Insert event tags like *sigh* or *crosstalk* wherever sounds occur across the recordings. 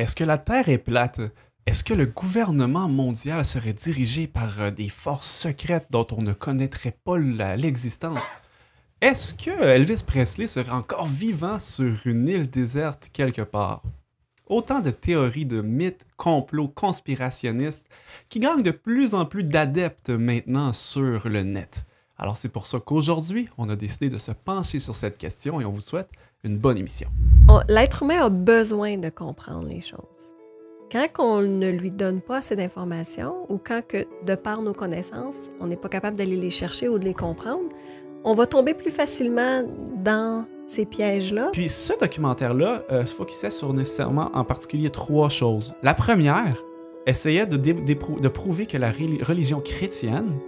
Est-ce que la Terre est plate? Est-ce que le gouvernement mondial serait dirigé par euh, des forces secrètes dont on ne connaîtrait pas l'existence? Est-ce que Elvis Presley serait encore vivant sur une île déserte quelque part? Autant de théories de mythes, complots, conspirationnistes qui gagnent de plus en plus d'adeptes maintenant sur le net. Alors c'est pour ça qu'aujourd'hui, on a décidé de se pencher sur cette question et on vous souhaite une bonne émission. Oh, l'être humain a besoin de comprendre les choses. Quand on ne lui donne pas assez d'informations ou quand, que, de par nos connaissances, on n'est pas capable d'aller les chercher ou de les comprendre, on va tomber plus facilement dans ces pièges-là. Puis ce documentaire-là se euh, sur nécessairement en particulier trois choses. La première essayait de, de prouver que la religion chrétienne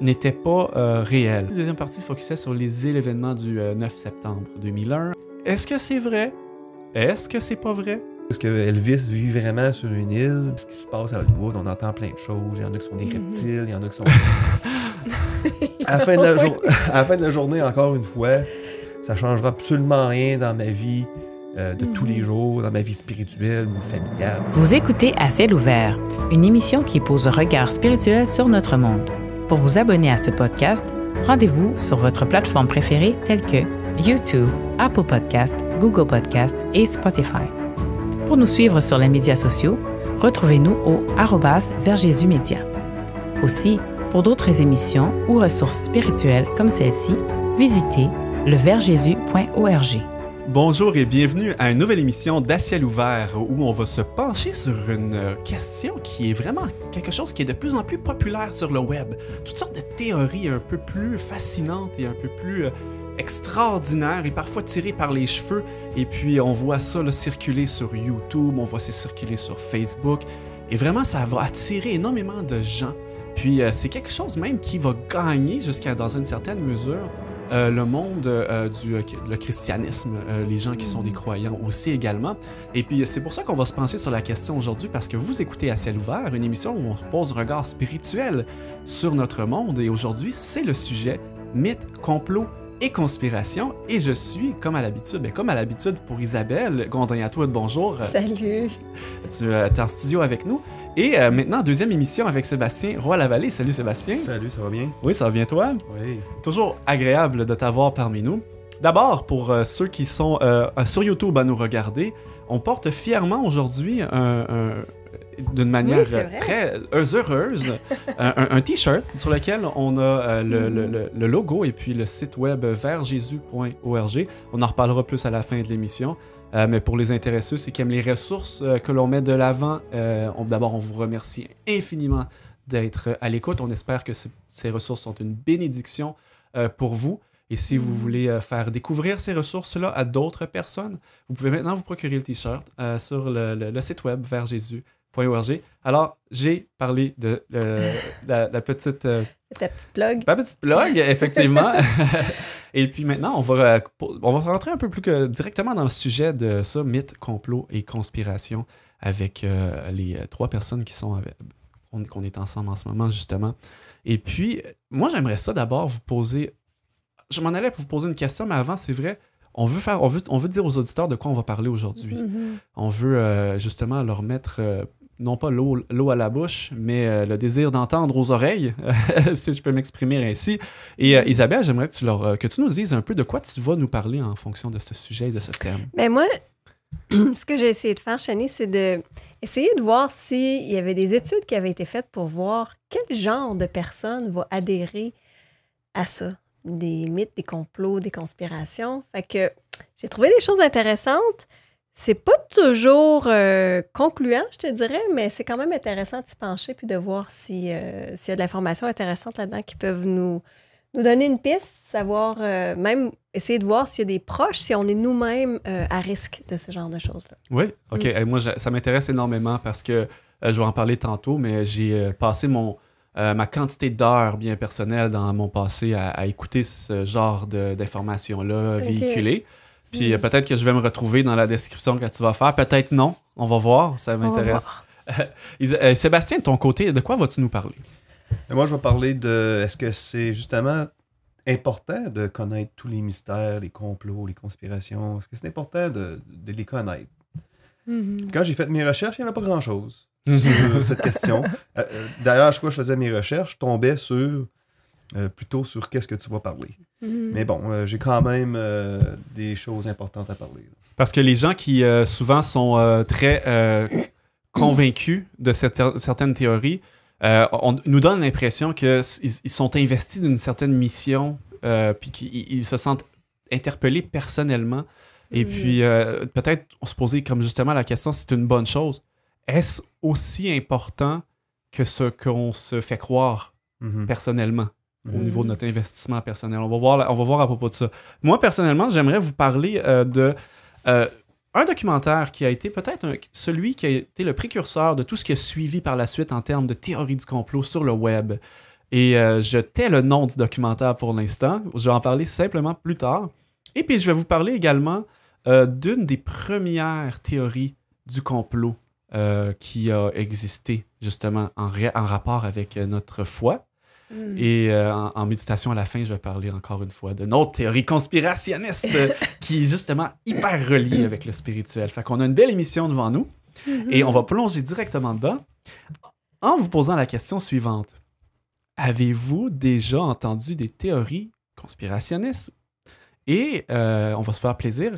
n'était pas euh, réel. La deuxième partie se focusait sur les îles événements du 9 euh, septembre 2001. Est-ce que c'est vrai? Est-ce que c'est pas vrai? Est-ce que Elvis vit vraiment sur une île? Ce qui se passe à Hollywood, on entend plein de choses. Il y en a qui sont des mm-hmm. reptiles, il y en a qui sont... *laughs* *laughs* à, la fin de la journée, encore une fois, ça changera absolument rien dans ma vie euh, de tous les mm-hmm. jours, dans ma vie spirituelle ou familiale. Vous écoutez À ciel ouvert, une émission qui pose un regard spirituel sur notre monde. Pour vous abonner à ce podcast, rendez-vous sur votre plateforme préférée telle que YouTube, Apple Podcast, Google Podcast et Spotify. Pour nous suivre sur les médias sociaux, retrouvez-nous au Média. Aussi, pour d'autres émissions ou ressources spirituelles comme celle-ci, visitez leversjésus.org. Bonjour et bienvenue à une nouvelle émission d'Assiel ouvert où on va se pencher sur une question qui est vraiment quelque chose qui est de plus en plus populaire sur le web. Toutes sortes de théories un peu plus fascinantes et un peu plus euh, extraordinaires et parfois tirées par les cheveux. Et puis on voit ça circuler sur YouTube, on voit ça circuler sur Facebook. Et vraiment, ça va attirer énormément de gens. Puis euh, c'est quelque chose même qui va gagner jusqu'à dans une certaine mesure euh, le monde euh, du euh, le christianisme, les gens qui sont des croyants aussi également. Et puis c'est pour ça qu'on va se pencher sur la question aujourd'hui parce que vous écoutez à ciel ouvert, une émission où on se pose un regard spirituel sur notre monde et aujourd'hui c'est le sujet mythe, complot, et Conspiration. Et je suis, comme à l'habitude, mais ben, comme à l'habitude pour Isabelle, à de bonjour. Salut. Tu euh, es en studio avec nous. Et euh, maintenant, deuxième émission avec Sébastien roy vallée Salut Sébastien. Salut, ça va bien? Oui, ça va bien toi? Oui. Toujours agréable de t'avoir parmi nous. D'abord, pour euh, ceux qui sont sur YouTube à nous regarder, on porte fièrement aujourd'hui un d'une manière euh, très heureuse, *laughs* un, t-shirt sur lequel on a euh, mm. le, logo et puis le site web versjesus.org, On en reparlera plus à la fin de l'émission. Euh, mais pour les intéressés, c'est qui aiment les ressources que l'on met de l'avant, d'abord, on vous remercie infiniment d'être à l'écoute. On espère que ces ressources sont une bénédiction pour vous. Et si vous mm. voulez faire découvrir ces ressources-là à d'autres personnes, vous pouvez maintenant vous procurer le t-shirt sur le, le, site web vers Jésus. Alors, j'ai parlé de *laughs* la, petite... Euh, Ta petite blog. Ma petite blog, effectivement. *laughs* et puis maintenant, on va, euh, on va rentrer un peu plus que directement dans le sujet de ça, mythe, complot et conspiration, avec euh, les trois personnes qui sont qu'on est ensemble en ce moment, justement. Et puis, moi, j'aimerais ça d'abord vous poser... Je m'en allais pour vous poser une question, mais avant, c'est vrai, on veut faire, on veut, on veut dire aux auditeurs de quoi on va parler aujourd'hui. Mm-hmm. On veut justement leur mettre non pas l'eau à la bouche, mais euh, le désir d'entendre aux oreilles, *laughs* si je peux m'exprimer ainsi. Et euh, Isabelle, j'aimerais que tu, euh, que tu nous dises un peu de quoi tu vas nous parler en fonction de ce sujet et de ce thème. mais ben, moi, *clears throat* ce que j'ai essayé de faire, Chani, c'est de de voir s'il y avait des études qui avaient été faites pour voir quel genre de personnes vont adhérer à ça. Des mythes, des complots, des conspirations. Fait que j'ai trouvé des choses intéressantes. C'est pas toujours euh, concluant, je te dirais, mais c'est quand même intéressant de s'y pencher puis de voir euh, s'il si, y a de l'information intéressante là-dedans qui peuvent nous, donner une piste, savoir euh, même essayer de voir s'il y a des proches, si on est nous-mêmes à risque de ce genre de choses-là. Oui, mm. OK. Moi, ça m'intéresse énormément parce que je vais en parler tantôt, mais j'ai passé mon, ma quantité d'heures bien personnelles dans mon passé à, écouter ce genre d'informations-là véhiculées. Puis euh, peut-être que je vais me retrouver dans la description que tu vas faire. Peut-être non. On va voir. Ça m'intéresse. *laughs* Euh, Sébastien, de ton côté, de quoi vas-tu nous parler? Moi, je vais parler de est-ce que c'est justement important de connaître tous les mystères, les complots, les conspirations? Est-ce que c'est important de, les connaître? Mm-hmm. Quand j'ai fait mes recherches, il n'y avait pas grand-chose mm-hmm. sur cette question. Euh, d'ailleurs, je crois que je faisais mes recherches, je tombais sur euh, plutôt sur qu'est-ce que tu vas parler. Mm-hmm. Mais bon, euh, j'ai quand même euh, des choses importantes à parler. Parce que les gens qui souvent sont très convaincus de cette, certaines théories, on nous donne l'impression qu'ils ils sont investis d'une certaine mission, puis qu'ils se sentent interpellés personnellement. Et mm-hmm. puis, peut-être, on se posait comme justement la question, c'est une bonne chose. Est-ce aussi important que ce qu'on se fait croire mm-hmm. personnellement? au niveau de mm. notre investissement personnel. On va voir, on va voir à propos de ça. Moi, personnellement, j'aimerais vous parler d'un euh, de euh, un documentaire qui a été peut-être celui qui a été le précurseur de tout ce qui a suivi par la suite en termes de théorie du complot sur le web. Et euh, je tais le nom du documentaire pour l'instant. Je vais en parler simplement plus tard. Et puis, je vais vous parler également d'une des premières théories du complot qui a existé justement en, en rapport avec notre foi Mm. Et euh, en, méditation, à la fin, je vais parler encore une fois de notre théorie conspirationniste *laughs* qui est justement hyper reliée avec le spirituel. Fait qu'on a une belle émission devant nous mm-hmm. et on va plonger directement dedans en vous posant la question suivante. Avez-vous déjà entendu des théories conspirationnistes? Et euh, on va se faire plaisir.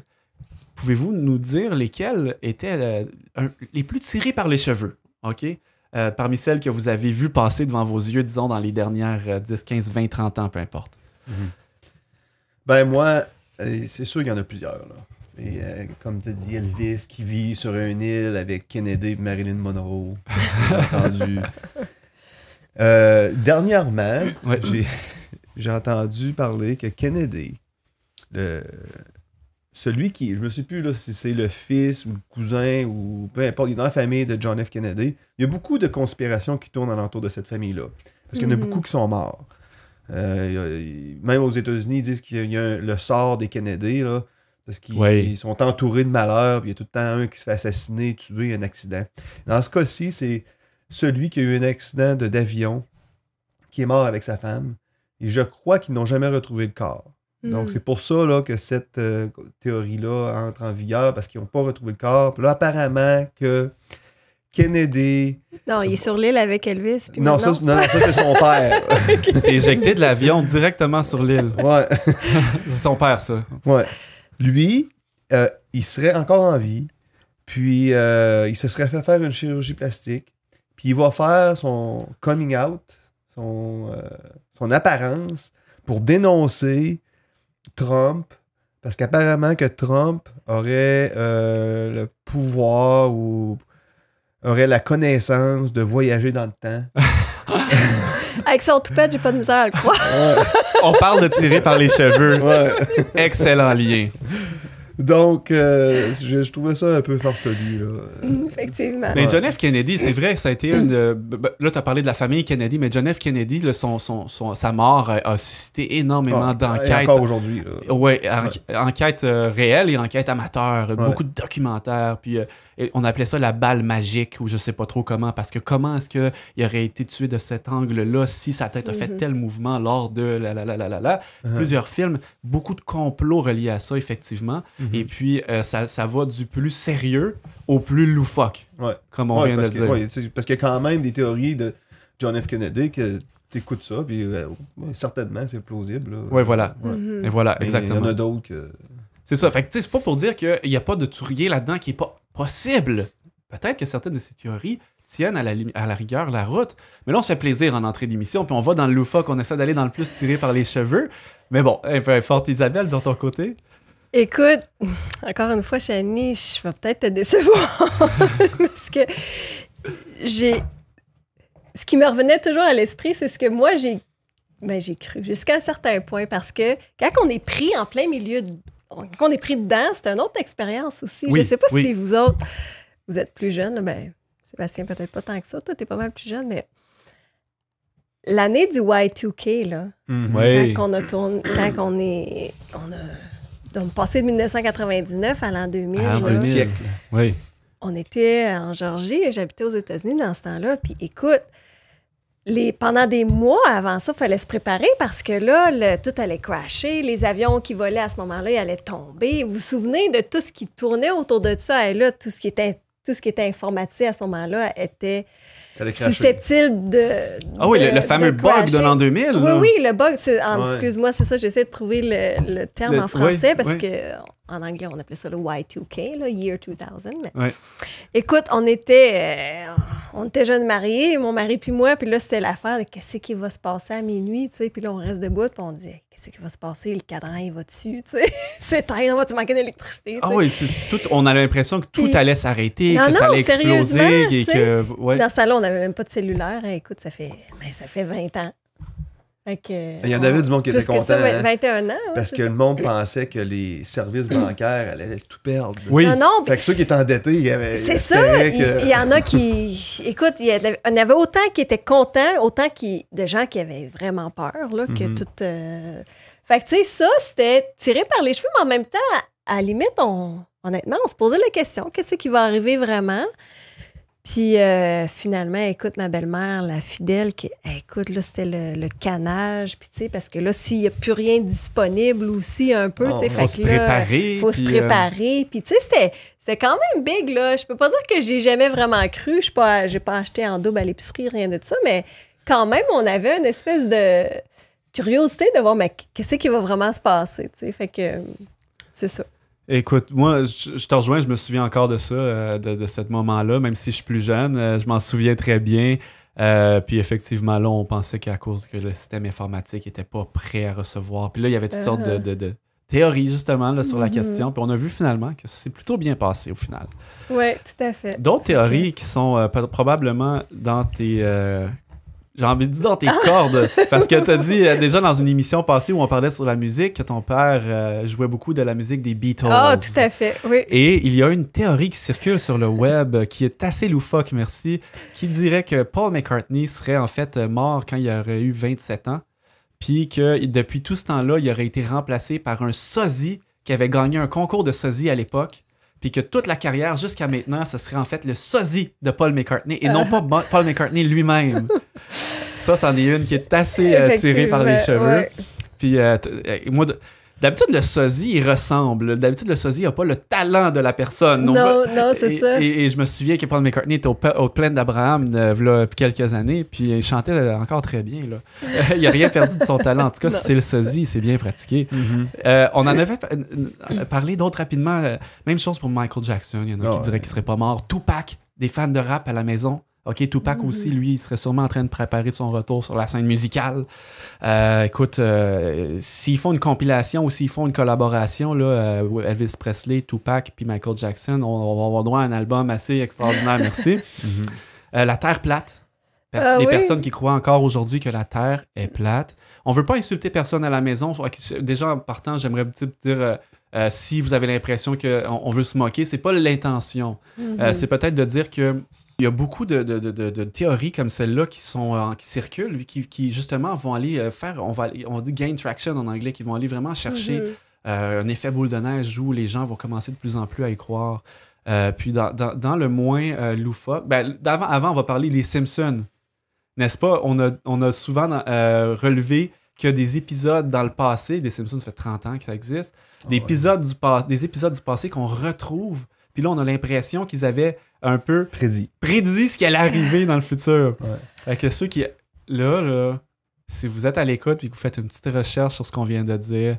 Pouvez-vous nous dire lesquelles étaient euh, les plus tirées par les cheveux? OK? Euh, parmi celles que vous avez vues passer devant vos yeux, disons, dans les dernières 10, 15, 20, 30 ans, peu importe? Mhm. Ben, moi, euh, c'est sûr qu'il y en a plusieurs. Là. Euh, comme te dit Elvis qui vit sur une île avec Kennedy et Marilyn Monroe. entendu. *laughs* dernièrement, j'ai entendu parler que Kennedy, le, celui qui, je me sais plus si c'est le fils ou le cousin ou peu importe, il est dans la famille de John F. Kennedy. Il y a beaucoup de conspirations qui tournent alentour de cette famille-là. Parce qu'il y en a mhm. beaucoup qui sont morts. Euh, même aux États-Unis, ils disent qu'il y a le sort des Kennedy, là, parce qu'ils sont entourés de malheurs, il y a tout le temps un qui se fait assassiner, tuer, un accident. Dans ce cas-ci, c'est celui qui a eu un accident d'avion, qui est mort avec sa femme, et je crois qu'ils n'ont jamais retrouvé le corps. Donc, mm. c'est pour ça que cette euh, théorie-là entre en vigueur, parce qu'ils n'ont pas retrouvé le corps. là, apparemment que Kennedy. Non, il est sur l'île avec Elvis. non, ça, c'est son *laughs* père. Il s'est éjecté de l'avion directement sur l'île. Ouais. *laughs* c'est son père, ça. Ouais. Lui, euh, il serait encore en vie, puis euh, il se serait fait faire une chirurgie plastique, puis il va faire son coming out, son, son apparence, pour dénoncer Trump, parce qu'apparemment que Trump aurait euh, le pouvoir ou aurait la connaissance de voyager dans le temps. *laughs* Avec son toupette, j'ai pas de misère à le croire. On parle de tirer par les cheveux. Excellent lien. Donc, euh, je, trouvais ça un peu farfelu. *laughs* Effectivement. Mais John F. Kennedy, c'est vrai, ça a été une. Euh, là, tu as parlé de la famille Kennedy, mais John F. Kennedy, son, sa mort euh, a suscité énormément ah, d'enquêtes. Encore aujourd'hui. Oui, ouais. enquêtes réelles et enquêtes amateurs, beaucoup de documentaires. Puis on appelait ça la balle magique ou je sais pas trop comment, parce que comment est-ce qu'il aurait été tué de cet angle-là si sa tête a fait mhm. tel mouvement lors de la la la la la uh-huh. Plusieurs films, beaucoup de complots reliés à ça, effectivement. Mhm. Et puis, euh, ça, va du plus sérieux au plus loufoque, ouais. comme on vient de dire. parce qu'il y a quand même des théories de John F. Kennedy que t'écoutes ça, puis euh, certainement, c'est plausible. Oui, voilà. Mhm. Et voilà, exactement. Il y en a d'autres C'est ça. Fait que, c'est pas pour dire qu'il n'y a pas de tourrier là-dedans qui est pas possible. Peut-être que certaines de ces théories tiennent à la, à la, rigueur la route. Mais là, on se fait plaisir en entrée d'émission, puis on voit dans le loufoque, on essaie d'aller dans le plus tiré par les cheveux. Mais bon, peu eh ben, forte Isabelle, dans ton côté. Écoute, encore une fois, Chani, je vais peut-être te décevoir. *laughs* parce que j'ai. Ce qui me revenait toujours à l'esprit, c'est ce que moi, j'ai ben, j'ai cru jusqu'à un certain point parce que quand on est pris en plein milieu de qu'on est pris dedans, c'est une autre expérience aussi. je ne sais pas si vous autres, vous êtes plus jeunes, ben, Sébastien, peut-être pas tant que ça, toi, tu es pas mal plus jeune, mais l'année du Y2K, là, mhm. a tourné, est. passé de 1999 à l'an 2000. Ah, oui. On était en Georgie j'habitais aux États-Unis dans ce temps-là. Puis écoute, les, pendant des mois avant ça, il fallait se préparer parce que là, tout allait crasher, les avions qui volaient à ce moment-là ils allaient tomber. Vous vous souvenez de tout ce qui tournait autour de ça? Et là, tout ce qui était, tout ce qui était informatique à ce moment-là était susceptible de. Ah oui, le, fameux bug de l'an 2000. Oui, oui, le bug, excuse-moi, c'est ça, j'essaie de trouver le, terme en français parce qu'en que en anglais, on appelait ça le Y2K, le Year 2000. Écoute, on était, euh, on était jeunes mariés, mon mari puis moi, puis là, c'était l'affaire de qu'est-ce qui va se passer à minuit, tu sais, puis là, on reste debout, puis on dit, qu'est-ce va se passer? Le cadran, il va dessus, tu sais. *laughs* on va te manquer d'électricité? Ah oui, tout, on a l'impression que tout allait s'arrêter, que ça allait exploser. Et que, Dans ce salon, on n'avait même pas de cellulaire. Hein, écoute, ça fait, ça fait 20 ans. Il y en avait du monde qui était content. Hein, parce que le monde pensait que les services bancaires allaient tout perdre. Oui. Non, non, fait que ceux qui étaient endettés, il y C'est ça. Il y en a qui. Écoute, il y en avait autant qui étaient contents, autant qui, de gens qui avaient vraiment peur, là, que mhm. euh, Fait que, tu sais, ça, c'était tiré par les cheveux, mais en même temps, à, limite, honnêtement, on se posait la question qu'est-ce qui va arriver vraiment? Puis euh, finalement, écoute, ma belle-mère, la fidèle, qui, eh, écoute, là, c'était le, canage, puis tu sais, parce que là, s'il n'y a plus rien disponible aussi un peu, tu sais, fait se préparer, faut se euh, préparer. Puis tu sais, c'était, quand même big, là. Je peux pas dire que j'ai jamais vraiment cru. Je pas, j'ai pas acheté en double à l'épicerie, rien de ça, mais quand même, on avait une espèce de curiosité de voir, mais qu'est-ce qui va vraiment se passer, tu sais, fait que c'est ça. Écoute, moi, je, te rejoins, je me souviens encore de ça, euh, de, ce moment-là, même si je suis plus jeune, euh, je m'en souviens très bien. Euh, puis effectivement, là, on pensait qu'à cause que le système informatique n'était pas prêt à recevoir. Puis là, il y avait toutes sortes de, de, théories, justement, sur la mm-hmm. question. Puis on a vu finalement que c'est plutôt bien passé au final. Oui, tout à fait. D'autres théories qui sont probablement dans tes j'ai envie de dire dans tes cordes. *laughs* Parce que as dit euh, déjà dans une émission passée où on parlait sur la musique que ton père euh, jouait beaucoup de la musique des Beatles. Ah, tout à fait, oui. Et il y a une théorie qui circule sur le web euh, qui est assez loufoque, merci, qui dirait que Paul McCartney serait en fait mort quand il aurait eu 27 ans. Puis que depuis tout ce temps-là, il aurait été remplacé par un sosie qui avait gagné un concours de sosie à l'époque puis que toute la carrière jusqu'à maintenant, ce serait en fait le sosie de Paul McCartney et non pas Paul McCartney lui-même. *laughs* Ça, c'en est une qui est assez euh, tirée par les cheveux. Puis euh, euh, moi, d'habitude, le sosie, il ressemble. D'habitude, le sosie n'a pas le talent de la personne. Non, non, c'est ça. Et, je me souviens que Paul McCartney était au, plein d'Abraham depuis quelques années, puis il chantait encore très bien. Là. *laughs* il n'a rien perdu de son talent. En tout cas, c'est le sosie, c'est bien pratiqué. Mm-hmm. on en avait parlé d'autres rapidement. Même chose pour Michael Jackson. Il y en a qui ah diraient qu'il serait pas mort. Tupac, des fans de rap à la maison OK, Tupac mm-hmm. aussi, lui, il serait sûrement en train de préparer son retour sur la scène musicale. Euh, écoute, euh, s'ils font une compilation ou s'ils font une collaboration, là, euh, Elvis Presley, Tupac puis Michael Jackson, on, va avoir droit à un album assez extraordinaire, merci. *laughs* Mm-hmm. la Terre plate. les personnes qui croient encore aujourd'hui que la Terre est plate. On veut pas insulter personne à la maison. Déjà, en partant, j'aimerais dire... si vous avez l'impression qu'on on veut se moquer, c'est pas l'intention. Mm-hmm. c'est peut-être de dire que il y a beaucoup de, théories comme celle-là qui sont euh, qui circulent, qui, justement vont aller euh, faire, on va on dit gain traction en anglais, qui vont aller vraiment chercher mhm. euh, un effet boule de neige où les gens vont commencer de plus en plus à y croire. puis dans, le moins loufoque, ben, avant, on va parler des Simpsons, n'est-ce pas? On a, on a souvent relevé que des épisodes dans le passé, les Simpsons, ça fait 30 ans que ça existe, des, ah épisodes du des épisodes du passé qu'on retrouve, puis là, on a l'impression qu'ils avaient un peu prédit. Prédit ce qui allait arriver dans le futur. ceux qui. Là, là, si vous êtes à l'écoute et que vous faites une petite recherche sur ce qu'on vient de dire,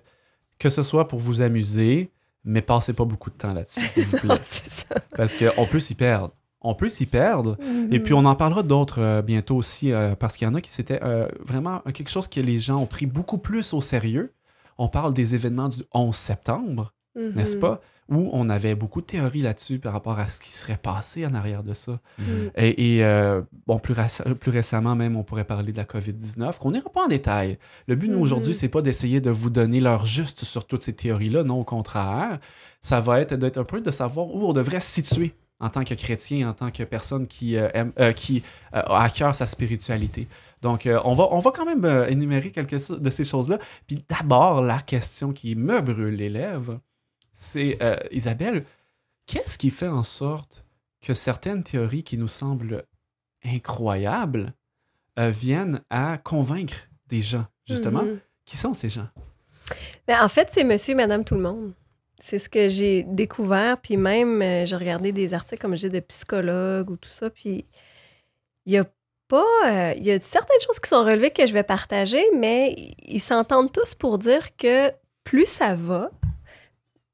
que ce soit pour vous amuser, mais passez pas beaucoup de temps là-dessus, s'il vous plaît. *laughs* Parce qu'on peut s'y perdre. On peut s'y perdre. Mm-hmm. Et puis, on en parlera d'autres euh, bientôt aussi, euh, parce qu'il y en a qui c'était euh, vraiment quelque chose que les gens ont pris beaucoup plus au sérieux. On parle des événements du 11 septembre, n'est-ce mm-hmm. pas? où on avait beaucoup de théories là-dessus par rapport à ce qui serait passé en arrière de ça. Mhm. Mm. Et, euh, bon, plus, récemment même, on pourrait parler de la COVID-19, qu'on n'ira pas en détail. Le but, nous, mm-hmm. aujourd'hui, c'est pas d'essayer de vous donner l'heure juste sur toutes ces théories-là, non, au contraire. Ça va être d'être un peu de savoir où on devrait se situer en tant que chrétien, en tant que personne qui, euh, aime, euh, qui a à cœur sa spiritualité. Donc, on, va, on va quand même énumérer quelques de ces choses-là. Puis d'abord, la question qui me brûle les lèvres, c'est euh, Isabelle, qu'est-ce qui fait en sorte que certaines théories qui nous semblent incroyables euh, viennent à convaincre des gens, justement? Mhm. Qui sont ces gens? Mais ben, en fait, c'est monsieur madame tout le monde. C'est ce que j'ai découvert, puis même, euh, j'ai regardé des articles, comme j'ai de psychologues ou tout ça, puis il y a pas. Il y a certaines choses qui sont relevées que je vais partager, mais ils s'entendent tous pour dire que plus ça va,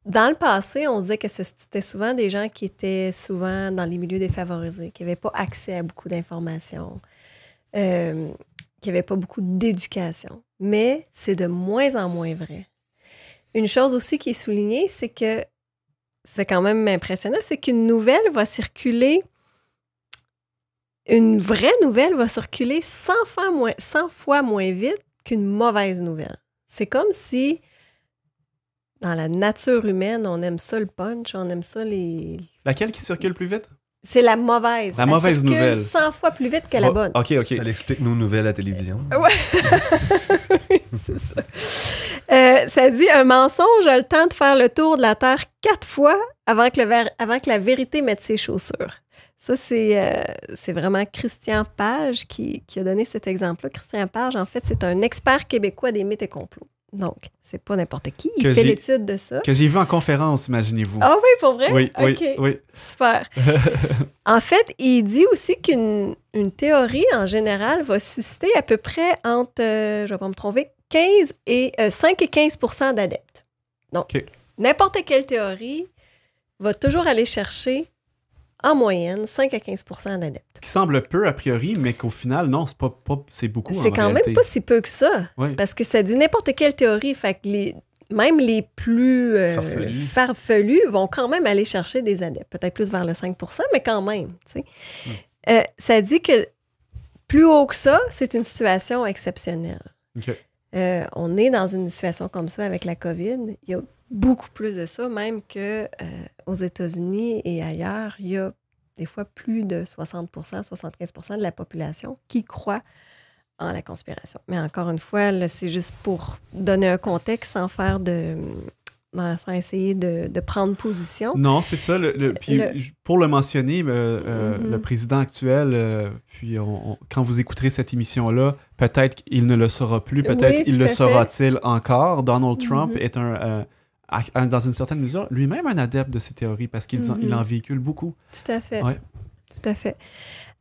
dans le passé, on disait que c'était souvent des gens qui étaient souvent dans les milieux défavorisés, qui n'avaient pas accès à beaucoup d'informations, euh, qui n'avaient pas beaucoup d'éducation. Mais c'est de moins en moins vrai. Une chose aussi qui est soulignée, c'est que c'est quand même impressionnant, c'est qu'une nouvelle va circuler, une vraie nouvelle va circuler 100 fois moins, 100 fois moins vite qu'une mauvaise nouvelle. C'est comme si dans la nature humaine, on aime ça le punch, on aime ça les. Laquelle qui circule plus vite? C'est la mauvaise. La mauvaise nouvelle. 100 fois plus vite que la bonne. OK, OK. Ça explique nos nouvelles à télévision. Euh, ouais. *laughs* c'est ça. Euh, ça dit un mensonge a le temps de faire le tour de la Terre quatre fois avant que, la vérité mette ses chaussures. Ça, euh, c'est vraiment Christian Page qui, qui a donné cet exemple-là. Christian Page, en fait, c'est un expert québécois des mythes et complots. Donc, c'est pas n'importe qui. qui fait l'étude de ça. Que j'ai vu en conférence, imaginez-vous. Ah oui, pour vrai? Oui, oui, Super. *laughs* en fait, il dit aussi qu'une une théorie, en général, va susciter à peu près entre, euh, je vais pas me tromper, 15 et, 5 euh, et 15 d'adeptes. Donc, n'importe quelle théorie va toujours aller chercher en moyenne 5 à 15 d'adeptes. Qui semble peu a priori, mais qu'au final, non, c'est, pas, c'est beaucoup. C'est quand même pas si peu que ça. Parce que ça dit n'importe quelle théorie. Fait que les, même les plus euh, farfelus. vont quand même aller chercher des adeptes. Peut-être plus vers le 5 mais quand même. Euh, ça dit que plus haut que ça, c'est une situation exceptionnelle. Euh, on est dans une situation comme ça avec la COVID. Il y a beaucoup plus de ça, même que euh, aux États-Unis et ailleurs, il y a des fois plus de 60 75 de la population qui croit en la conspiration. Mais encore une fois, c'est juste pour donner un contexte sans faire de. Euh, sans essayer de, prendre position. Non, c'est ça. Le, puis pour le mentionner, euh, le mhm. président actuel, puis quand vous écouterez cette émission-là, peut-être qu'il ne le saura plus, peut-être il le saura-t-il encore. Donald Trump mhm. est un dans une certaine mesure, lui-même un adepte de ces théories parce qu'il mhm. en véhicule beaucoup. Tout à fait. Tout à fait.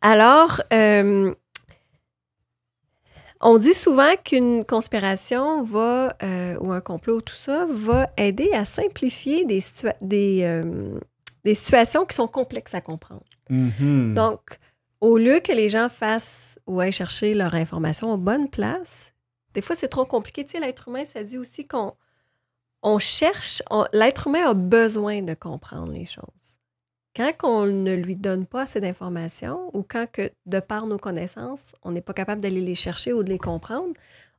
Alors, euh, on dit souvent qu'une conspiration va, euh, ou un complot, tout ça, va aider à simplifier des, des, euh, des situations qui sont complexes à comprendre. Mhm. Donc, au lieu que les gens fassent ou aillent chercher leur information aux bonnes places, des fois, c'est trop compliqué. Tu sais, l'être humain, ça dit aussi qu'on on cherche, l'être humain a besoin de comprendre les choses. Quand on ne lui donne pas assez d'informations ou quand, que, de par nos connaissances, on n'est pas capable d'aller les chercher ou de les comprendre,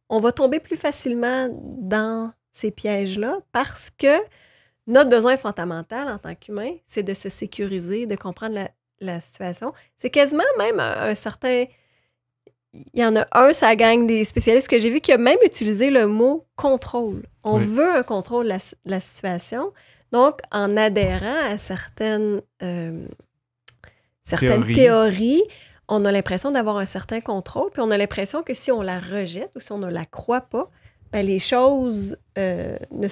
on va tomber plus facilement dans ces pièges-là parce que notre besoin fondamental en tant qu'humain, c'est de se sécuriser, de comprendre la, situation. C'est quasiment même un certain il y en a un, ça gagne des spécialistes que j'ai vu qui a même utilisé le mot contrôle. On veut un contrôle de la, situation. Donc, en adhérant à certaines, euh, certaines théories, on a l'impression d'avoir un certain contrôle, puis on a l'impression que si on la rejette ou si on ne la croit pas, ben, les choses euh, ne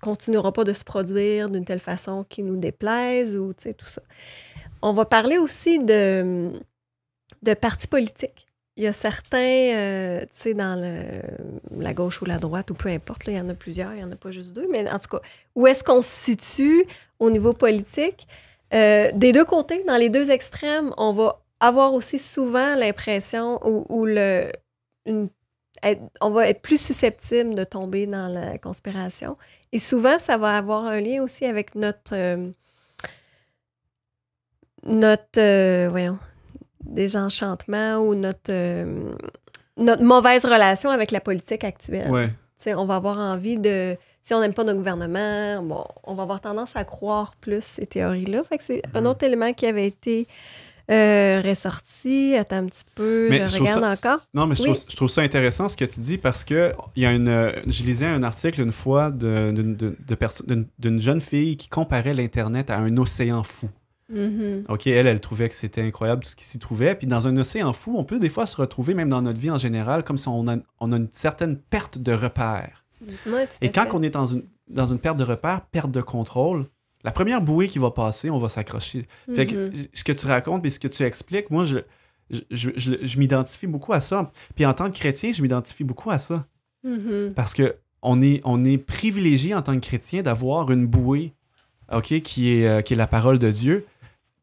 continueront pas de se produire d'une telle façon qui nous déplaise ou tout ça. On va parler aussi de, de partis politiques. Il y a certains, euh, tu sais, dans le, la gauche ou la droite, ou peu importe, il y en a plusieurs, il n'y en a pas juste deux, mais en tout cas, où est-ce qu'on se situe au niveau politique? Euh, des deux côtés, dans les deux extrêmes, on va avoir aussi souvent l'impression ou, le, on va être plus susceptible de tomber dans la conspiration. Et souvent, ça va avoir un lien aussi avec notre... Euh, notre... voyons des enchantements ou notre, euh, notre mauvaise relation avec la politique actuelle. On va avoir envie de. Si on n'aime pas nos gouvernements, bon, on va avoir tendance à croire plus ces théories-là. Fait c'est un mm. autre élément qui avait été euh, ressorti. Attends un petit peu, je, regarde encore. Non, mais je, trouve, ça intéressant ce que tu dis parce que il y a une, je lisais un article une fois d'une de, de, de, jeune fille qui comparait l'Internet à un océan fou. Mm-hmm. OK, elle, elle trouvait que c'était incroyable tout ce qui s'y trouvait. Puis dans un océan fou, on peut des fois se retrouver, même dans notre vie en général, comme si on a, on a une certaine perte de repères. Mm. Et quand on est dans une, dans une perte de repères, perte de contrôle, la première bouée qui va passer, on va s'accrocher. Fait que mm-hmm. ce que tu racontes et ce que tu expliques, moi, je, je, je, je, m'identifie beaucoup à ça. Puis en tant que chrétien, je m'identifie beaucoup à ça. Mm-hmm. Parce que on est, on est privilégié en tant que chrétien d'avoir une bouée, OK, qui est, euh, qui est la parole de Dieu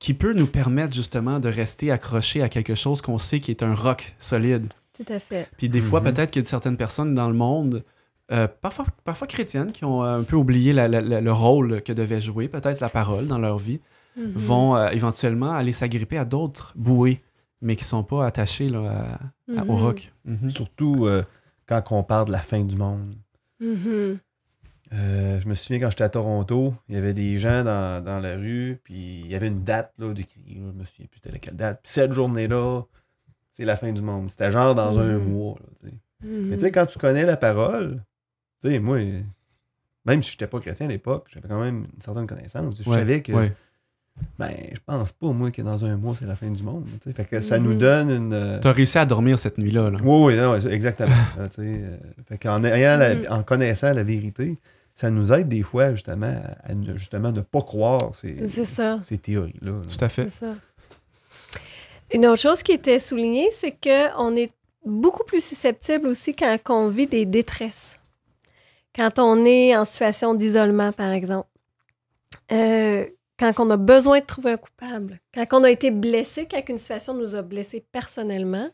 qui peut nous permettre justement de rester accroché à quelque chose qu'on sait qui est un rock solide. Tout à fait. Puis des fois, mhm. peut-être qu'il y a certaines personnes dans le monde, euh, parfois, parfois chrétiennes, qui ont euh, un peu oublié le rôle que devait jouer, peut-être la parole dans leur vie, mhm. vont euh, éventuellement aller s'agripper à d'autres bouées, mais qui ne sont pas attachées à, au mhm. roc. Surtout quand on parle de la fin du monde. Euh, je me souviens quand j'étais à Toronto, il y avait des gens dans, la rue, puis il y avait une date là, d'écrit. Je me souviens plus c'était quelle date. Puis cette journée-là, c'est la fin du monde. C'était genre dans un mm. mois. Mm-hmm. Mais tu sais, quand tu connais la parole, tu sais, moi, même si je n'étais pas chrétien à l'époque, j'avais quand même une certaine connaissance. Je savais que. Ouais. Ben, je pense pas, moi, que dans un mois, c'est la fin du monde. Fait que ça mm-hmm. nous donne une. Euh, T'as réussi à dormir cette nuit-là. Oui, exactement. en connaissant la vérité, ça nous aide des fois, justement, à ne, justement, pas croire ces, théories-là. Tout à fait. Une autre chose qui était soulignée, c'est que on est beaucoup plus susceptible aussi quand on vit des détresses. Quand on est en situation d'isolement, par exemple. Euh, quand on a besoin de trouver un coupable. Quand on a été blessé, quand une situation nous a blessés personnellement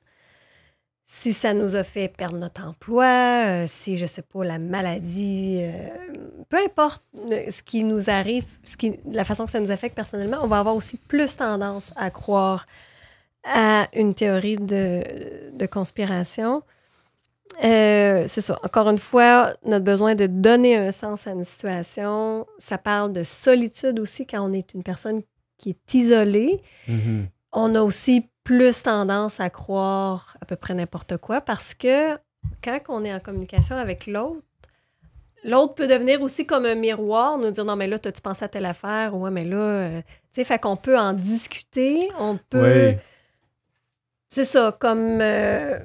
si ça nous a fait perdre notre emploi, euh, si, je sais pas, la maladie, euh, peu importe euh, ce qui nous arrive, ce qui, la façon que ça nous affecte personnellement, on va avoir aussi plus tendance à croire à une théorie de, de conspiration. c'est ça. Encore une fois, notre besoin de donner un sens à une situation, ça parle de solitude aussi quand on est une personne qui est isolée. Mm-hmm. On a aussi plus tendance à croire à peu près n'importe quoi parce que quand on est en communication avec l'autre, l'autre peut devenir aussi comme un miroir, nous dire non, mais là, as-tu pensé à telle affaire? Ouais, mais là, euh, tu sais, fait qu'on peut en discuter, on peut. C'est ça, comme. Euh,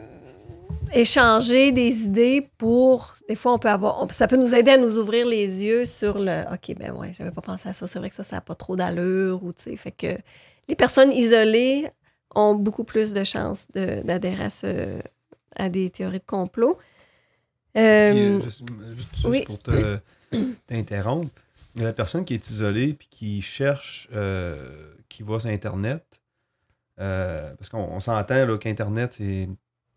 échanger des idées pour des fois on peut avoir ça peut nous aider à nous ouvrir les yeux sur le ok ben ouais j'avais pas pensé à ça c'est vrai que ça ça a pas trop d'allure ou tu sais fait que les personnes isolées ont beaucoup plus de chances d'adhérer à, des théories de complot. Euh, euh, euh, juste, pour euh, t'interrompre, la personne qui est isolée et qui cherche, qui va sur Internet, parce qu'on s'entend qu'Internet, c'est.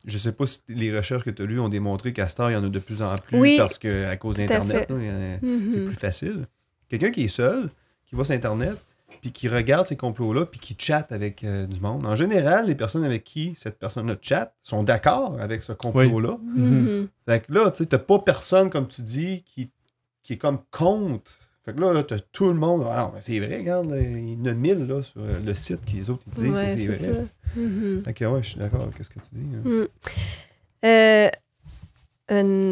Je sais pas si les recherches que tu as lues ont démontré qu'à il y en a de plus en plus parce qu'à cause d'Internet, c'est mm-hmm. plus facile. Quelqu'un qui est seul, qui va sur Internet, puis qui regardent ces complots-là, puis qui chatte avec euh, du monde. En général, les personnes avec qui cette personne-là chatte sont d'accord avec ce complot-là. Mhm. Mm-hmm. Fait que là, tu sais, t'as pas personne, comme tu dis, qui, qui est comme contre. Fait que là, là t'as tout le monde. Alors, ah mais c'est vrai, regarde, il y en a mille là, sur euh, le site qui les autres ils disent que c'est vrai. Ça. Mhm. Fait que ouais, je suis d'accord avec ce que tu dis. Hein. Mm. Euh,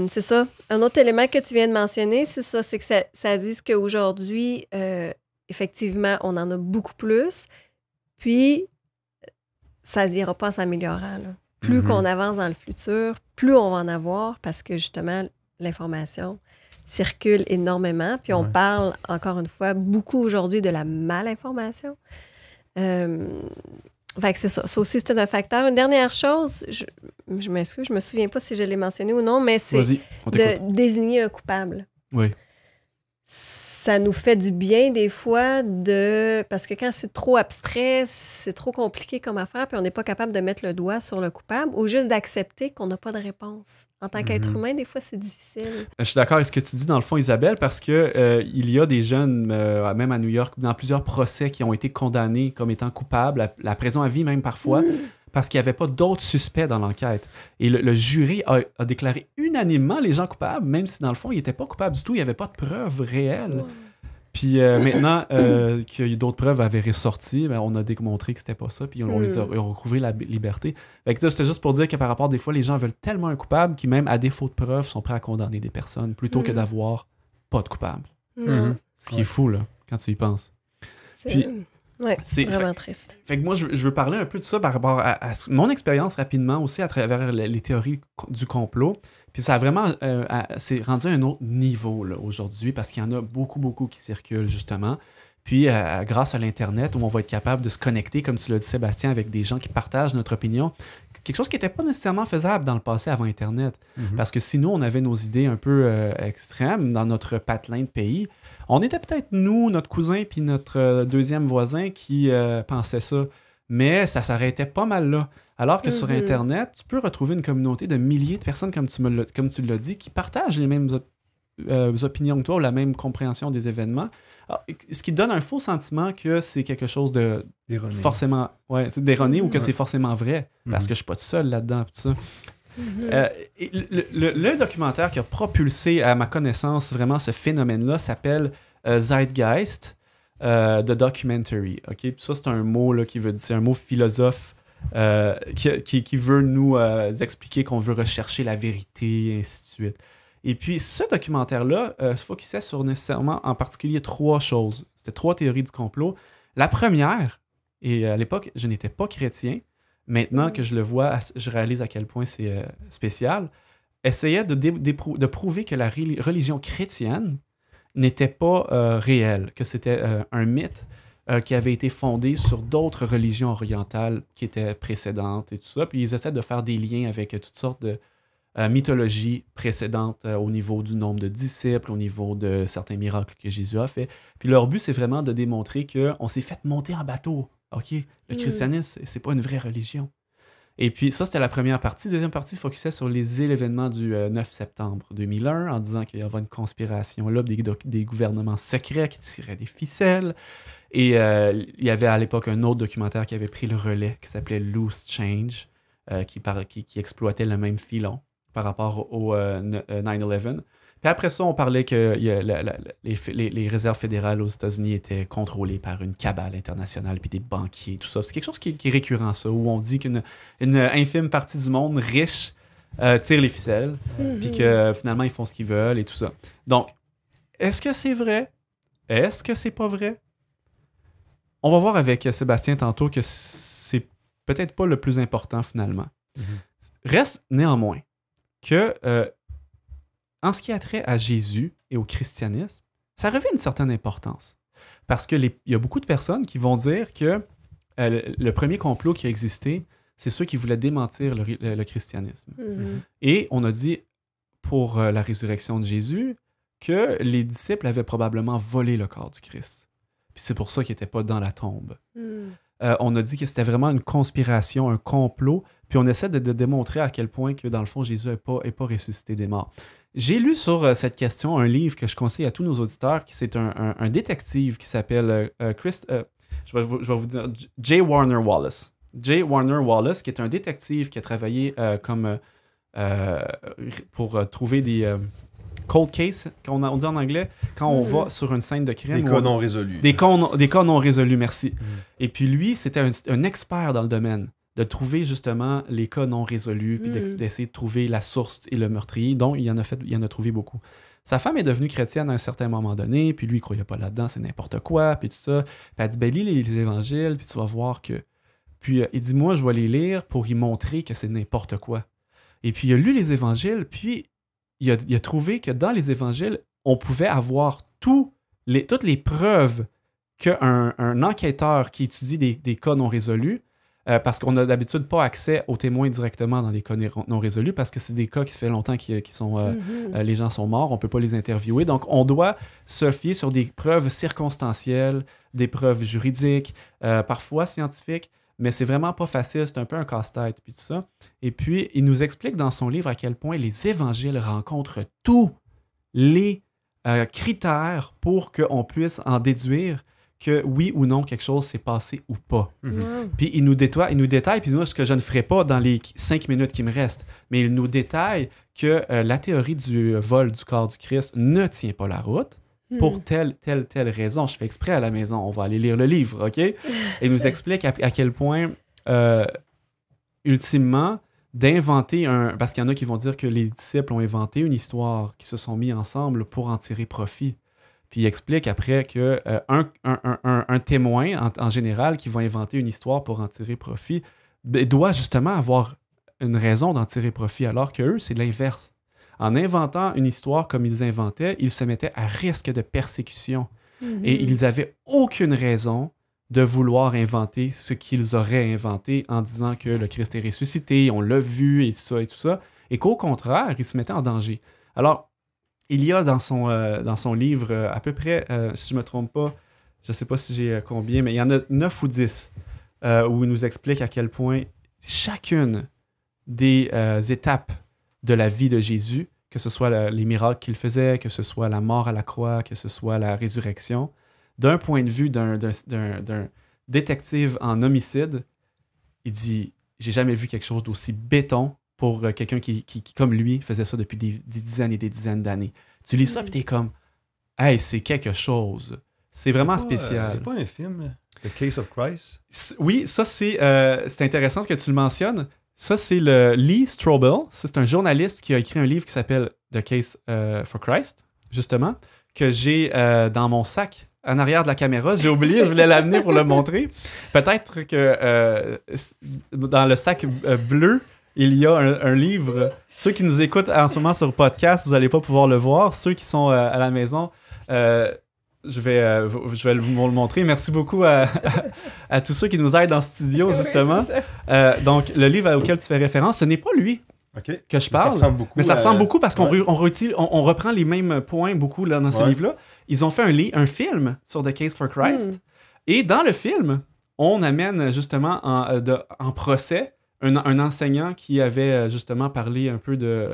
c'est ça. Un autre élément que tu viens de mentionner, c'est ça, c'est que ça, dit dit qu'aujourd'hui, effectivement, on en a beaucoup plus. Puis, ça ne dira pas en s'améliorant. Plus mhm. qu'on avance dans le futur, plus on va en avoir parce que justement, l'information circule énormément. Puis on parle, encore une fois, beaucoup aujourd'hui de la malinformation. que c'est ça. aussi, c'est un facteur. Une dernière chose, je, m'excuse, je me souviens pas si je l'ai mentionné ou non, mais c'est de désigner un coupable. Oui ça nous fait du bien des fois de. Parce que quand c'est trop abstrait, c'est trop compliqué comme affaire, puis on n'est pas capable de mettre le doigt sur le coupable ou juste d'accepter qu'on n'a pas de réponse. En tant qu'être mhm. humain, des fois, c'est difficile. Je suis d'accord avec ce que tu dis, dans le fond, Isabelle, parce que euh, il y a des jeunes, euh, même à New York, dans plusieurs procès qui ont été condamnés comme étant coupables, la, prison à vie même parfois. Mm parce qu'il n'y avait pas d'autres suspects dans l'enquête. Et le, jury a, déclaré unanimement les gens coupables, même si dans le fond, ils n'étaient pas coupables du tout, il n'y avait pas de preuves réelles. Puis euh, maintenant euh, que d'autres preuves avaient ressorti, ben, on a démontré que c'était pas ça, puis on, a, hmm. on recouvré la liberté. C'était juste pour dire que par rapport, des fois, les gens veulent tellement un coupable qu'ils, même à défaut de preuves, sont prêts à condamner des personnes plutôt que hmm. d'avoir pas de coupable. Hmm. Ce qui est fou, là, quand tu y penses. Ouais, c'est vraiment triste. Fait que moi, je, veux parler un peu de ça par rapport à, mon expérience rapidement aussi à travers les, théories du complot. Puis ça a vraiment, euh, c'est rendu un autre niveau aujourd'hui parce qu'il y en a beaucoup, beaucoup qui circulent justement. Puis euh, grâce à l'Internet, où on va être capable de se connecter, comme tu l'as dit Sébastien, avec des gens qui partagent notre opinion, quelque chose qui n'était pas nécessairement faisable dans le passé avant Internet. Mm-hmm. Parce que si nous, on avait nos idées un peu euh, extrêmes dans notre patelin de pays, on était peut-être nous, notre cousin, puis notre euh, deuxième voisin qui euh, pensait ça. Mais ça s'arrêtait pas mal là. Alors que sur mm-hmm. Internet, tu peux retrouver une communauté de milliers de personnes, comme tu, l'as dit, qui partagent les mêmes euh, opinions que toi ou la même compréhension des événements. Ah, ce qui donne un faux sentiment que c'est quelque chose de forcément ouais, d'erroné ou que mm-hmm. c'est forcément vrai. Parce mm-hmm. que je suis pas tout seul là-dedans. Euh, le, documentaire qui a propulsé, à ma connaissance, vraiment ce phénomène-là s'appelle euh, Zeitgeist, euh, The Documentary. Ça, c'est un mot là, qui veut dire, un mot philosophe qui, veut nous expliquer qu'on veut rechercher la vérité, et ainsi de suite. Et puis, ce documentaire-là se focusait sur nécessairement, en particulier, trois choses. C'était trois théories du complot. La première, et à l'époque, je n'étais pas chrétien, Maintenant mm. que je le vois, je réalise à quel point c'est euh, spécial. Essayait de, prouver que la religion chrétienne n'était pas euh, réelle, que c'était euh, un mythe qui avait été fondé sur d'autres religions orientales qui étaient précédentes et tout ça. Puis ils essaient de faire des liens avec toutes sortes de mythologies précédentes au niveau du nombre de disciples, au niveau de certains miracles que Jésus a fait. Puis leur but, c'est vraiment de démontrer qu'on s'est fait monter en bateau OK, le mm. christianisme, c'est pas une vraie religion. Et puis ça, c'était la première partie. Deuxième partie se focusait sur les événements du 9 euh, septembre 2001 en disant qu'il y avait une conspiration là, des, gouvernements secrets qui tiraient des ficelles. Et euh, il y avait à l'époque un autre documentaire qui avait pris le relais qui s'appelait Loose Change, euh, qui, exploitait le même filon par rapport au 9-11. Puis après ça, on parlait que les, réserves fédérales aux États-Unis étaient contrôlées par une cabale internationale, puis des banquiers, tout ça. C'est quelque chose qui, est récurrent, ça, où on dit qu'une infime partie du monde riche euh, tire les ficelles, mhm. puis que euh, finalement, ils font ce qu'ils veulent et tout ça. Donc, est-ce que c'est vrai? Est-ce que c'est pas vrai? On va voir avec euh, Sébastien tantôt que c'est peut-être pas le plus important finalement. Mhm. Reste néanmoins que en ce qui a trait à Jésus et au christianisme, ça revêt une certaine importance. Parce qu'il y a beaucoup de personnes qui vont dire que euh, le premier complot qui a existé, c'est ceux qui voulaient démentir le, christianisme. Mm-hmm. Mm-hmm. Et on a dit pour euh, la résurrection de Jésus que les disciples avaient probablement volé le corps du Christ. Puis c'est pour ça qu'ils n'étaient pas dans la tombe. Mm. Euh, on a dit que c'était vraiment une conspiration, un complot. Puis on essaie de, démontrer à quel point que dans le fond Jésus n'est pas ressuscité des morts. J'ai lu sur euh, cette question un livre que je conseille à tous nos auditeurs, qui c'est un, détective qui s'appelle euh, euh, Chris. Je vais, J. Warner Wallace. J. Warner Wallace, qui est un détective qui a travaillé comme pour trouver des cold case » qu'on on dit en anglais, quand on va sur une scène de crime. Des cas non résolus. Des cas non, résolus, merci. Mm. Et puis lui, c'était un, expert dans le domaine de trouver justement les cas non résolus, puis mm. d'essayer de trouver la source et le meurtrier. dont il en a, fait, il en a trouvé beaucoup. Sa femme est devenue chrétienne à un certain moment donné, puis lui, il croyait pas là-dedans, c'est n'importe quoi, puis tout ça. Puis elle dit, ben, lis les, évangiles, puis tu vas voir que... Puis euh, il dit, moi, je vais les lire pour y montrer que c'est n'importe quoi. Et puis, il a lu les évangiles, puis il a, trouvé que dans les évangiles, on pouvait avoir les, toutes les preuves qu'un enquêteur qui étudie des, des cas non résolus euh, parce qu'on n'a d'habitude pas accès aux témoins directement dans les cas non résolus, parce que c'est des cas qui fait longtemps que sont, euh, mm-hmm. euh, les gens sont morts, on ne peut pas les interviewer. Donc, on doit se fier sur des preuves circonstancielles, des preuves juridiques, parfois scientifiques, mais c'est vraiment pas facile, c'est un peu un casse-tête, puis tout ça. Et puis, il nous explique dans son livre à quel point les évangiles rencontrent tous les critères pour qu'on puisse en déduire que oui ou non quelque chose s'est passé ou pas. Mhm. Puis il nous détoie, il nous détaille, puis nous, ce que je ne ferai pas dans les cinq minutes qui me restent, mais il nous détaille que euh, la théorie du vol du corps du Christ ne tient pas la route hmm. pour telle, telle, telle raison. Je fais exprès à la maison, on va aller lire le livre, OK? Et il nous *laughs* explique à, quel point, euh, ultimement, d'inventer un... Parce qu'il y en a qui vont dire que les disciples ont inventé une histoire, qui se sont mis ensemble pour en tirer profit. Puis il explique après que euh, un, témoin, en, général, qui va inventer une histoire pour en tirer profit, ben, doit justement avoir une raison d'en tirer profit, alors que c'est l'inverse. En inventant une histoire comme ils inventaient, ils se mettaient à risque de persécution. Mm-hmm. Et ils n'avaient aucune raison de vouloir inventer ce qu'ils auraient inventé en disant que le Christ est ressuscité, on l'a vu et ça et tout ça, et qu'au contraire, ils se mettaient en danger. Alors, il y a dans son, euh, dans son livre euh, à peu près, euh, si je ne me trompe pas, je ne sais pas si j'ai combien, mais il y en a neuf ou 10 où il nous explique à quel point chacune des étapes de la vie de Jésus, que ce soit les miracles qu'il faisait, que ce soit la mort à la croix, que ce soit la résurrection, d'un point de vue d'un détective en homicide, il dit J'ai jamais vu quelque chose d'aussi béton pour euh, quelqu'un qui, qui, comme lui, faisait ça depuis des, dizaines et des dizaines d'années. Tu lis ça, mm. puis t'es comme, hey, c'est quelque chose. C'est vraiment spécial. Euh, c'est pas un film, The Case of Christ. Oui, ça, c'est euh, intéressant ce que tu le mentionnes. Ça, c'est le Lee Strobel. C'est un journaliste qui a écrit un livre qui s'appelle The Case euh, for Christ, justement, que j'ai dans mon sac en arrière de la caméra. J'ai oublié, je voulais l'amener pour le montrer. Peut-être que dans le sac bleu, il y a un, livre. Ceux qui nous écoutent en ce moment sur podcast, vous n'allez pas pouvoir le voir. Ceux qui sont euh, à la maison, euh, je vais, euh, je vais vous le montrer. Merci beaucoup à, tous ceux qui nous aident dans le studio, justement. donc, le livre auquel tu fais référence, ce n'est pas lui. Que je parle. Mais ça ressemble beaucoup, mais ça ressemble beaucoup parce qu'on on, reprend les mêmes points beaucoup là, dans ce livre-là. Ils ont fait un, un film sur The Case for Christ. Hmm. Et dans le film, on amène justement de, en procès un, enseignant qui avait euh, justement parlé un peu de,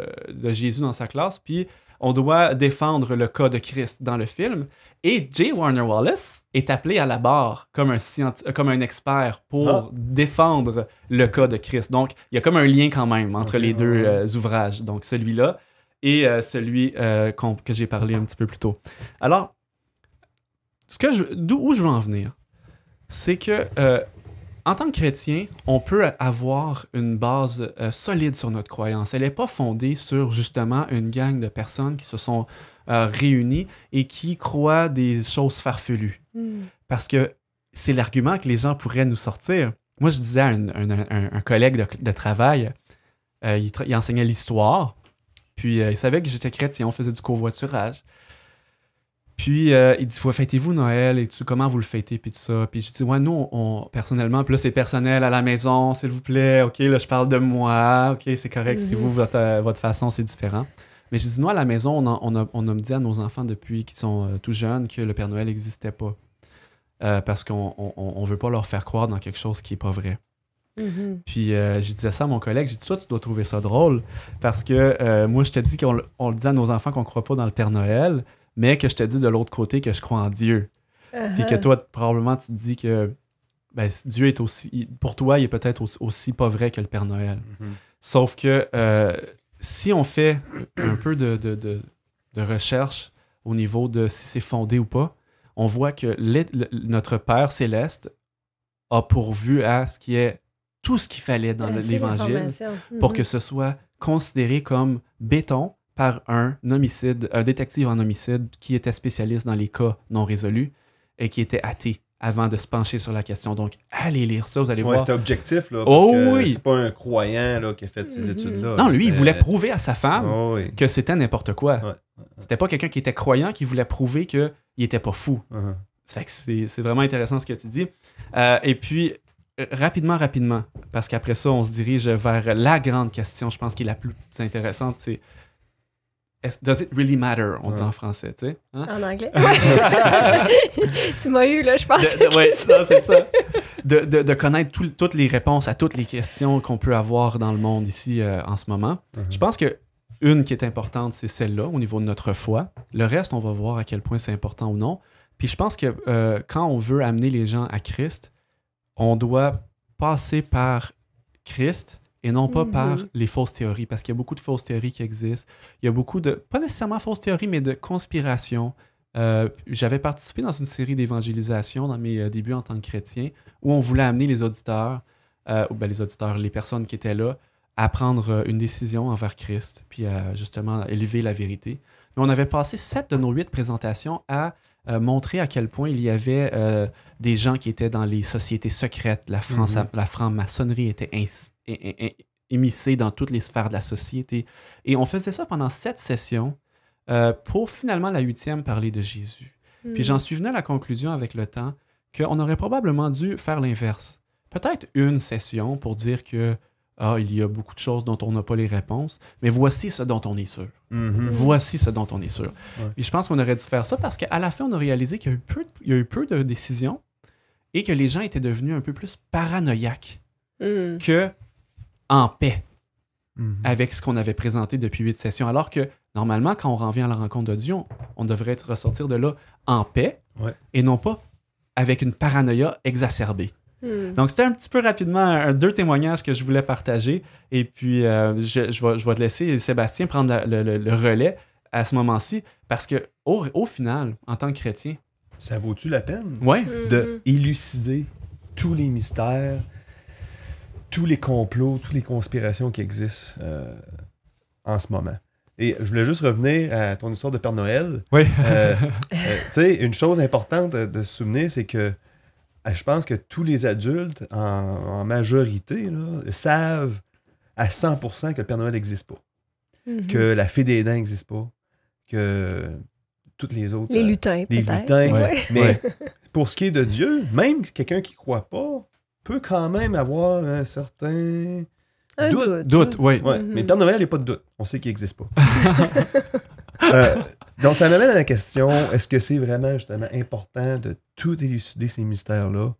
Jésus dans sa classe, puis on doit défendre le cas de Christ dans le film. Et J. Warner Wallace est appelé à la barre comme un, euh, comme un expert pour ah. défendre le cas de Christ. Donc, il y a comme un lien quand même entre les deux euh, ouvrages. Donc, celui-là et celui que j'ai parlé un petit peu plus tôt. Alors, ce que je, je veux en venir, c'est que en tant que chrétien, on peut avoir une base euh, solide sur notre croyance. Elle n'est pas fondée sur justement une gang de personnes qui se sont euh, réunies et qui croient des choses farfelues. Hmm. Parce que c'est l'argument que les gens pourraient nous sortir. Moi, je disais à un, collègue de, travail, euh, il, il, enseignait l'histoire, puis il savait que j'étais chrétien, on faisait du covoiturage. Puis euh, il dit, ouais, fêtez-vous Noël et tout, comment vous le fêtez, puis tout ça. Puis je dis, ouais, nous, on, personnellement, puis là, c'est personnel à la maison, s'il vous plaît, ok, là, je parle de moi, ok, c'est correct, si mhm. vous, euh, votre, façon, c'est différent. Mais je dis, nous, à la maison, on, a, on, dit à nos enfants depuis qu'ils sont euh, tout jeunes que le Père Noël n'existait pas. parce qu'on ne veut pas leur faire croire dans quelque chose qui n'est pas vrai. Mhm. Puis je disais ça à mon collègue, j'ai dit ça, tu dois trouver ça drôle parce que moi je te dis qu'on le dit à nos enfants qu'on ne croit pas dans le Père Noël, mais que je te dis de l'autre côté que je crois en Dieu. Et uh-huh. que toi, probablement, tu te dis que ben, Dieu est aussi. Pour toi, il est peut-être aussi, pas vrai que le Père Noël. Mm-hmm. Sauf que euh, si on fait un peu de, recherche au niveau de si c'est fondé ou pas, on voit que notre Père Céleste a pourvu à ce qui est tout ce qu'il fallait dans l'Évangile pour mm-hmm. que ce soit considéré comme béton par un homicide, un détective en homicide qui était spécialiste dans les cas non résolus et qui était athée avant de se pencher sur la question. Donc, allez lire ça, vous allez voir. C'était objectif, là. oh oui! C'est pas un croyant là, qui a fait ces mm-hmm. études-là. Non, lui, il voulait prouver à sa femme oh que c'était n'importe quoi. C'était pas quelqu'un qui était croyant qui voulait prouver qu'il était pas fou. Uh-huh. que c'est vraiment intéressant ce que tu dis. Euh, et puis, euh, rapidement, rapidement, parce qu'après ça, on se dirige vers la grande question, je pense, qui est la plus intéressante, c'est Does it really matter? On dit en français, tu sais. Hein? En anglais. *laughs* *laughs* tu m'as eu, là, je pense. Oui, c'est ça. De, connaître toutes les réponses à toutes les questions qu'on peut avoir dans le monde ici euh, en ce moment. Uh-huh. Je pense que une qui est importante, c'est celle-là au niveau de notre foi. Le reste, on va voir à quel point c'est important ou non. Puis je pense que euh, quand on veut amener les gens à Christ, on doit passer par Christ et non pas par mhm. les fausses théories, parce qu'il y a beaucoup de fausses théories qui existent. Il y a beaucoup de, pas nécessairement fausses théories, mais de conspirations. Euh, j'avais participé dans une série d'évangélisation dans mes euh, débuts en tant que chrétien, où on voulait amener les auditeurs, euh, ben les auditeurs, les personnes qui étaient là, à prendre euh, une décision envers Christ, puis justement élever la vérité. Mais on avait passé sept de nos huit présentations à montrer à quel point il y avait des gens qui étaient dans les sociétés secrètes. La, France, mhm. la franc-maçonnerie était émissée dans toutes les sphères de la société. Et on faisait ça pendant sept sessions euh, pour finalement la huitième parler de Jésus. Hmm. Puis j'en suis venu à la conclusion avec le temps qu'on aurait probablement dû faire l'inverse. Peut-être une session pour dire que ah, il y a beaucoup de choses dont on n'a pas les réponses, mais voici ce dont on est sûr. Mhm. Voici ce dont on est sûr. Puis je pense qu'on aurait dû faire ça parce qu'à la fin, on a réalisé qu'il y, y a eu peu, de décisions et que les gens étaient devenus un peu plus paranoïaques hmm. que en paix mhm. avec ce qu'on avait présenté depuis huit sessions. Alors que normalement, quand on revient à la rencontre de on, devrait ressortir de là en paix et non pas avec une paranoïa exacerbée. Hmm. Donc, c'était un petit peu rapidement deux témoignages que je voulais partager. Et puis, euh, je, je, vais, je, te laisser, Sébastien, prendre le, relais à ce moment-ci. Parce que, au final, en tant que chrétien, ça vaut-tu la peine ouais. de élucider tous les mystères, tous les complots, toutes les conspirations qui existent euh, en ce moment? Et je voulais juste revenir à ton histoire de Père Noël. Oui. Euh, euh, *laughs* tu sais, une chose importante de se souvenir, c'est que je pense que tous les adultes, en, majorité, savent à 100% que le Père Noël n'existe pas, mm-hmm. que la fée des dents n'existe pas, que toutes les autres. Les euh, lutins, Les lutins. Mais pour ce qui est de Dieu, même quelqu'un qui ne croit pas peut quand même avoir un certain. doute. oui. Hein. Mm-hmm. Mais le Père Noël, il n'y a pas de doute. On sait qu'il n'existe pas. *laughs* Euh, donc, ça m'amène à la question est-ce que c'est vraiment justement important de tout élucider ces mystères-là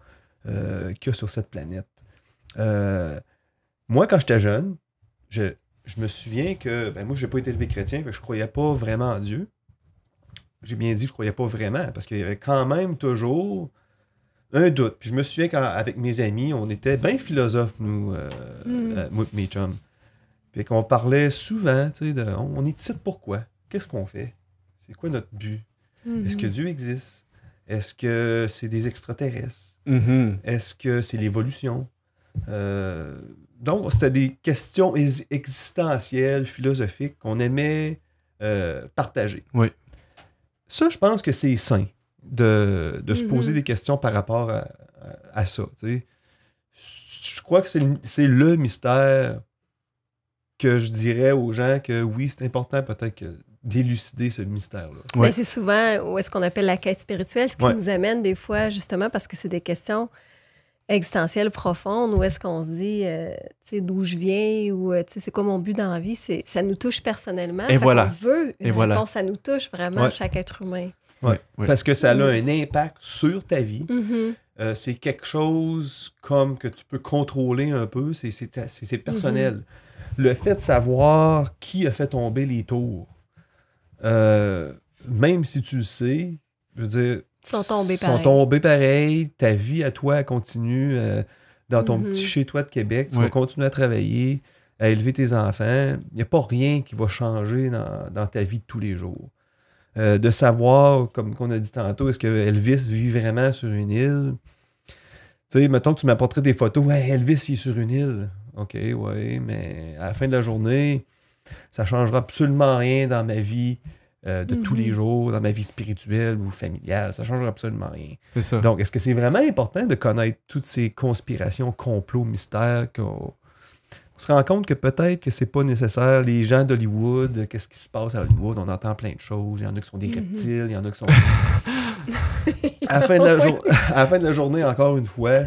euh, qu'il y a sur cette planète Moi, quand j'étais jeune, je, me souviens que ben, moi, je n'ai pas été élevé chrétien, que je ne croyais pas vraiment en Dieu j'ai bien dit, je ne croyais pas vraiment, parce qu'il y avait quand même toujours un doute. Puis je me souviens qu'avec mes amis, on était bien philosophes, nous, euh, hmm. euh mes chums. Puis qu'on parlait souvent, tu sais, de, on, est ici pourquoi? Qu'est-ce qu'on fait? C'est quoi notre but? Hmm. Est-ce que Dieu existe? Est-ce que c'est des extraterrestres? Mm-hmm. Est-ce que c'est l'évolution? Euh, donc, c'était des questions existentielles, philosophiques qu'on aimait euh, partager. Oui, ça, je pense que c'est sain de, se mhm. poser des questions par rapport à, ça. Je crois que c'est le mystère que je dirais aux gens que oui, c'est important peut-être d'élucider ce mystère-là. Ben, c'est souvent où est-ce qu'on appelle la quête spirituelle, ce qui nous amène des fois justement parce que c'est des questions existentielle profonde où est-ce qu'on se dit, euh, tu sais, d'où je viens ou, euh, tu sais, c'est quoi mon but dans la vie, c'est, ça nous touche personnellement. Et voilà. Et ça nous touche vraiment chaque être humain. Oui, parce que ça a mm-hmm. un impact sur ta vie. Mm-hmm. Euh, c'est quelque chose comme que tu peux contrôler un peu, c'est personnel. Mm-hmm. Le fait de savoir qui a fait tomber les tours, même si tu le sais, je veux dire, sont tombés pareil. Ta vie à toi continue euh, dans ton mhm. petit chez-toi de Québec. Tu vas continuer à travailler, à élever tes enfants. Il n'y a pas rien qui va changer dans, ta vie de tous les jours. Euh, de savoir, comme on a dit tantôt, est-ce que Elvis vit vraiment sur une île? Tu sais, mettons que tu m'apporterais des photos. Ouais, Elvis, il est sur une île. OK, ouais, mais à la fin de la journée, ça changera absolument rien dans ma vie euh, de tous les mhm. jours, dans ma vie spirituelle ou familiale. Ça ne change absolument rien. Donc, est-ce que c'est vraiment important de connaître toutes ces conspirations, complots, mystères qu'on on se rend compte que peut-être que c'est pas nécessaire. Les gens d'Hollywood, qu'est-ce qui se passe à Hollywood? On entend plein de choses. Il y en a qui sont des mhm. reptiles, il y en a qui sont. *laughs* *laughs* à, la fin de la journée, encore une fois,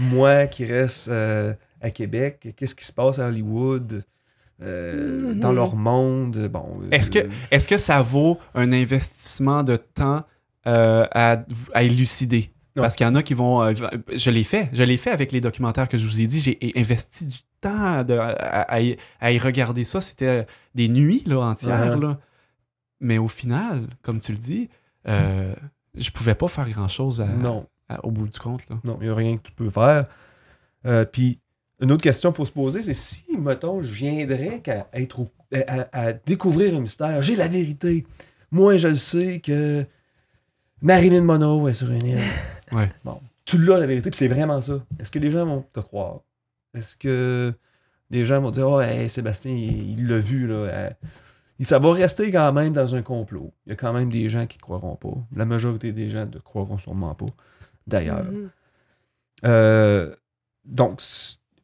moi qui reste euh, à Québec, qu'est-ce qui se passe à Hollywood? Euh, mm-hmm. dans leur monde. Bon, est-ce que, euh, est que ça vaut un investissement de temps euh, à, élucider? Parce qu'il y en a qui vont. je l'ai fait. Je l'ai fait avec les documentaires que je vous ai dit. J'ai investi du temps à, y regarder ça. C'était des nuits là, entières. Uh-huh. Mais au final, comme tu le dis, je pouvais pas faire grand-chose non au bout du compte. Là. Non, il n'y a rien que tu peux faire. puis une autre question qu'il faut se poser, c'est si, mettons, je viendrais à, être, à, découvrir un mystère, j'ai la vérité. Moi, je le sais que Marilyn Monroe est sur une île. *laughs* Bon, tu l'as la vérité, puis c'est vraiment ça. Est-ce que les gens vont te croire? Est-ce que les gens vont dire, oh, Sébastien, il l'a vu, là. Ça va rester quand même dans un complot. Il y a quand même des gens qui ne croiront pas. La majorité des gens ne croiront sûrement pas, d'ailleurs. Mm-hmm. Euh, donc,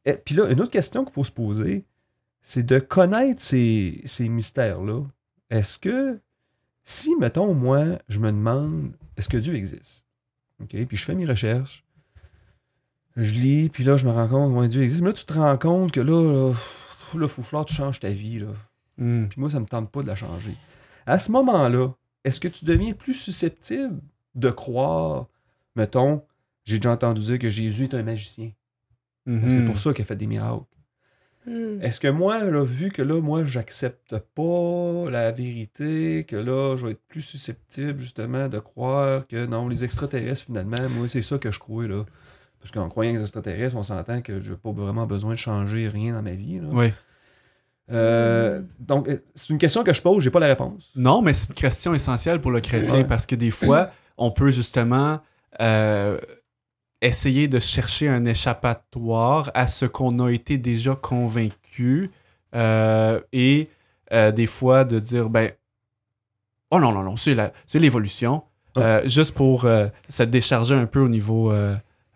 et, eh, puis là, une autre question qu'il faut se poser, c'est de connaître ces, mystères-là. Est-ce que, si, mettons, moi, je me demande, est-ce que Dieu existe? OK? Puis je fais mes recherches, je lis, puis là, je me rends compte, Dieu existe. Mais là, tu te rends compte que là, le il faut tu changes ta vie, là. Hmm. Puis moi, ça me tente pas de la changer. À ce moment-là, est-ce que tu deviens plus susceptible de croire, mettons, j'ai déjà entendu dire que Jésus est un magicien. C'est pour mhm. ça qu'elle fait des miracles. Hmm. Est-ce que moi, vu que là, moi, j'accepte pas la vérité, que là, je vais être plus susceptible, justement, de croire que non, les extraterrestres, finalement, moi, c'est ça que je crois, là. Parce qu'en croyant les extraterrestres, on s'entend que n'ai pas vraiment besoin de changer rien dans ma vie. Là. Oui. Euh, donc, euh, c'est une question que je pose, j'ai pas la réponse. Non, mais c'est une question essentielle pour le chrétien parce que des fois, on peut justement euh, essayer de chercher un échappatoire à ce qu'on a été déjà convaincu euh, et euh, des fois de dire ben oh non non non c'est la c'est l'évolution euh, juste pour se décharger un peu au niveau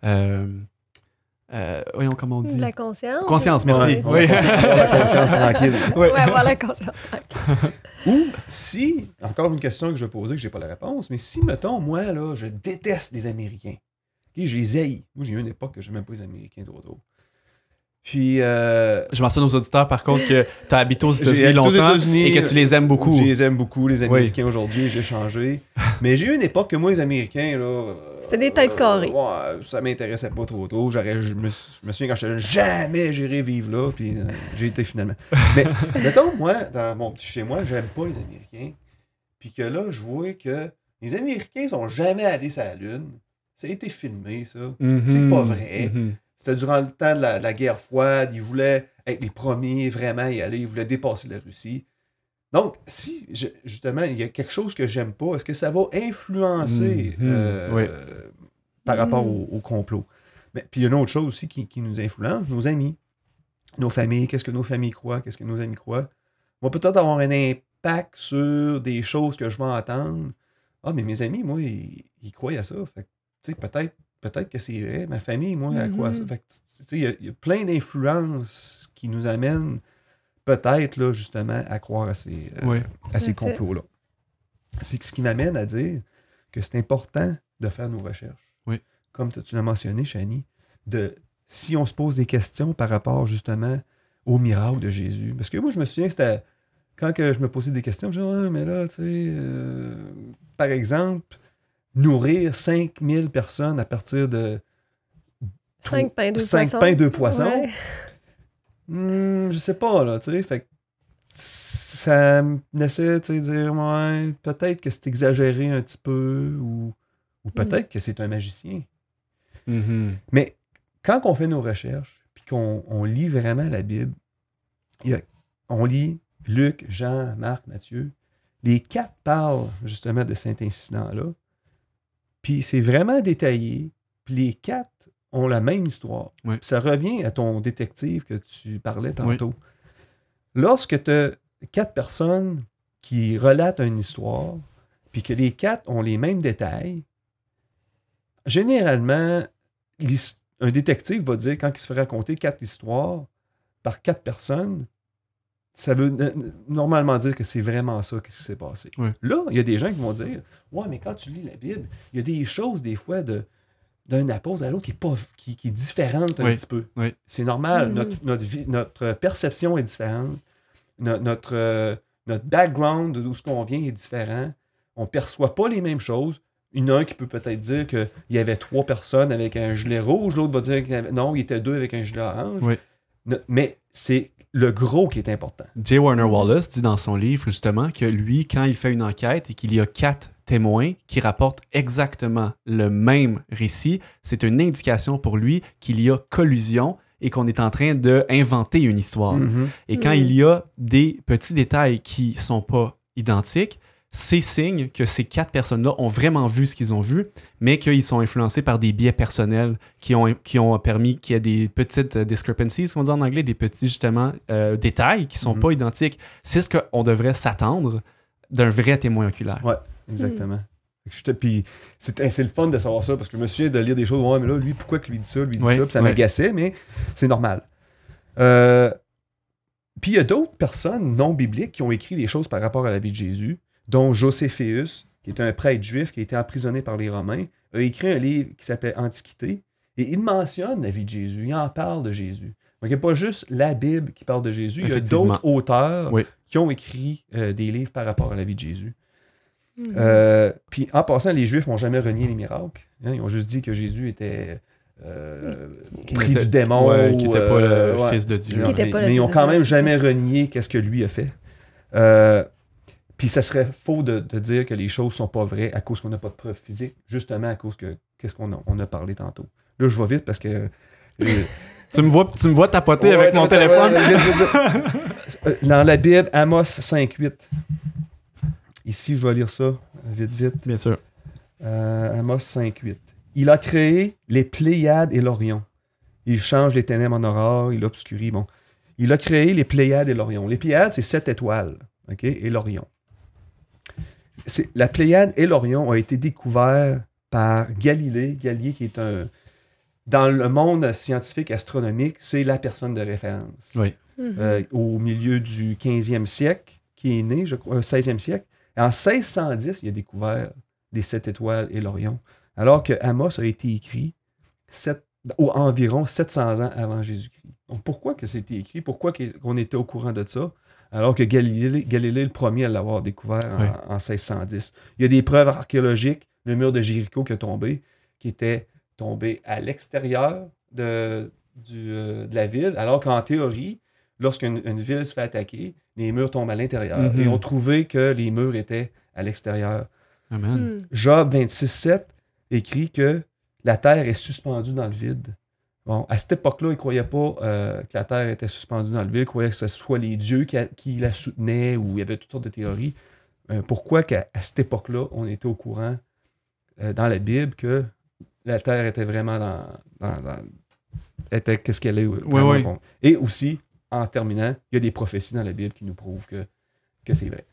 voyons comment on dit. La conscience. Conscience, merci. oui. *laughs* la conscience tranquille. Oui, la conscience tranquille. Ou si, encore une question que je vais poser, que j'ai pas la réponse, mais si, mettons, moi, là, je déteste les Américains je les haïs. Moi, j'ai eu une époque que je n'aimais pas les Américains trop tôt. Puis. Euh, je mentionne aux auditeurs, par contre, que tu as habité aux *laughs* États-Unis longtemps et que tu les aimes beaucoup. Je les aime beaucoup, les Américains aujourd'hui, j'ai changé. *laughs* Mais j'ai eu une époque que moi, les Américains, là. Euh, C'était des têtes carrées. Ouais, ça m'intéressait pas trop tôt. Je me, je me, souviens quand j'étais jamais j'irai vivre là. Puis euh, j'ai été finalement. *laughs* Mais mettons, moi, dans mon petit chez moi, j'aime pas les Américains. Puis que là, je vois que les Américains sont jamais allés sur la Lune ça a été filmé, ça. Mhm. C'est pas vrai. Mhm. C'était durant le temps de la, guerre froide. Ils voulaient être les premiers vraiment à y aller. Ils voulaient dépasser la Russie. Donc, si justement il y a quelque chose que j'aime pas, est-ce que ça va influencer mhm. euh, par rapport au, complot? Mais, puis il y a une autre chose aussi qui, nous influence, nos amis, nos familles, qu'est-ce que nos familles croient, qu'est-ce que nos amis croient, va peut-être avoir un impact sur des choses que je vais entendre. Ah, mais mes amis, moi, ils, croient à ça. Fait peut-être peut-être que c'est vrai, ma famille, moi, à quoi mm-hmm. ça. il y, a plein d'influences qui nous amènent peut-être, là, justement, à croire à ces, euh, ces complots-là. C'est ce qui m'amène à dire que c'est important de faire nos recherches. Oui. Comme tu l'as mentionné, Chani, de si on se pose des questions par rapport, justement, au miracle de Jésus. Parce que moi, je me souviens que c'était. Quand que je me posais des questions, je me disais, mais là, tu sais, euh, par exemple, nourrir 5000 personnes à partir de 5 pains, de cinq pains, hmm, je sais pas, là, tu sais. Fait ça me laissait, dire, peut-être que c'est exagéré un petit peu ou, ou hmm. peut-être que c'est un magicien. Mm-hmm. Mais quand on fait nos recherches puis qu'on lit vraiment la Bible, on lit Luc, Jean, Marc, Matthieu, les quatre parlent justement de cet incident-là. Puis c'est vraiment détaillé. Puis les quatre ont la même histoire. Ça revient à ton détective que tu parlais tantôt. Lorsque tu as quatre personnes qui relatent une histoire, puis que les quatre ont les mêmes détails, généralement, un détective va dire, quand il se fait raconter quatre histoires par quatre personnes, ça veut normalement dire que c'est vraiment ça qui s'est passé. Là, il y a des gens qui vont dire Ouais, mais quand tu lis la Bible, il y a des choses, des fois, de, d'un apôtre à l'autre qui, est qui, différente un petit peu. C'est normal. Mm-hmm. Notre, notre euh, perception est différente. notre, euh, notre background d'où ce qu'on vient est différent. On ne perçoit pas les mêmes choses. Une un qui peut peut-être dire qu'il y avait trois personnes avec un gilet rouge, l'autre va dire qu'il non, il était deux avec un gilet orange. mais c'est le gros qui est important. J. Warner Wallace dit dans son livre justement que lui, quand il fait une enquête et qu'il y a quatre témoins qui rapportent exactement le même récit, c'est une indication pour lui qu'il y a collusion et qu'on est en train d'inventer une histoire. Mm-hmm. Et quand mm-hmm. il y a des petits détails qui ne sont pas identiques, c'est signe que ces quatre personnes-là ont vraiment vu ce qu'ils ont vu, mais qu'ils sont influencés par des biais personnels qui ont, qui ont permis qu'il y ait des petites euh, discrepancies, qu'on dit en anglais, des petits justement euh, détails qui sont mm-hmm. pas identiques. C'est ce qu'on devrait s'attendre d'un vrai témoin oculaire. Oui, exactement. Puis c'est le fun de savoir ça parce que je me souviens de lire des choses. Ouais, mais là, lui, pourquoi que lui dit ça, lui dit ça, puis ça m'agaçait, mais c'est normal. Euh, puis il y a d'autres personnes non bibliques qui ont écrit des choses par rapport à la vie de Jésus dont Joséphéus, qui est un prêtre juif qui a été emprisonné par les Romains, a écrit un livre qui s'appelle Antiquité, et il mentionne la vie de Jésus, il en parle de Jésus. Donc, il n'y a pas juste la Bible qui parle de Jésus, il y a d'autres auteurs qui ont écrit euh, des livres par rapport à la vie de Jésus. Hmm. Euh, puis en passant, les Juifs n'ont jamais renié les miracles. Hein. ils ont juste dit que Jésus était euh, pris du démon. qui n'était pas le fils de Dieu. mais, ils n'ont quand même jamais renié qu'est-ce que lui a fait. Puis ça serait faux de, dire que les choses sont pas vraies à cause qu'on n'a pas de preuves physiques, justement à cause que qu'est-ce qu'on a, parlé tantôt. Là, je vais vite parce que. Euh, *laughs* tu, me vois, tu me vois tapoter avec mon téléphone. Dans la Bible, Amos 5.8. Ici, je vais lire ça vite, vite. Bien sûr. Euh, Amos 5.8. Il a créé les Pléiades et l'Orion. Il change les ténèbres en aurore, il obscurit. Bon. Il a créé les Pléiades et l'Orion. Les Pléiades, c'est sept étoiles. OK? Et l'Orion la Pléiade et l'Orion ont été découverts par Galilée. Galilée, qui est un. Dans le monde scientifique astronomique, c'est la personne de référence. Oui. Mhm. Euh, au milieu du 15e siècle, qui est né, je crois, au euh, 16e siècle. Et en 1610, il a découvert les sept étoiles et l'Orion. Alors que Amos a été écrit environ 700 ans avant Jésus-Christ. Donc pourquoi que c'était écrit? Pourquoi qu'on était au courant de ça? alors que Galilée, Galilée est le premier à l'avoir découvert en, 1610. Il y a des preuves archéologiques, le mur de Jéricho qui est tombé, qui était tombé à l'extérieur de, euh, de la ville, alors qu'en théorie, lorsqu'une ville se fait attaquer, les murs tombent à l'intérieur. Mm-hmm. Et on trouvait que les murs étaient à l'extérieur. Amen. Hmm. Job 26.7 écrit que la terre est suspendue dans le vide. Bon, à cette époque-là, ils ne croyaient pas euh, que la Terre était suspendue dans le vide. Ils croyaient que ce soit les dieux qui, la soutenaient ou il y avait toutes sortes de théories. Euh, pourquoi qu'à à cette époque-là, on était au courant euh, dans la Bible que la Terre était vraiment dans... qu'est-ce qu'elle est. Oui, Et aussi, en terminant, il y a des prophéties dans la Bible qui nous prouvent que, que c'est vrai.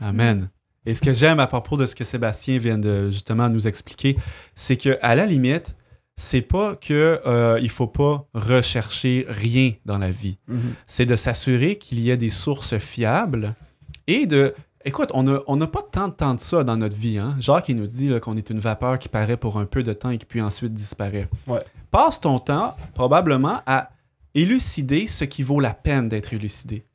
Amen. Et ce que j'aime à propos de ce que Sébastien vient de justement nous expliquer, c'est qu'à la limite, c'est pas que euh, il faut pas rechercher rien dans la vie. Mhm. C'est de s'assurer qu'il y a des sources fiables et de Écoute, on n'a pas tant de temps de ça dans notre vie. Hein? Jacques, il nous dit qu'on est une vapeur qui paraît pour un peu de temps et qui puis ensuite disparaît. Passe ton temps, probablement, à élucider ce qui vaut la peine d'être élucidé.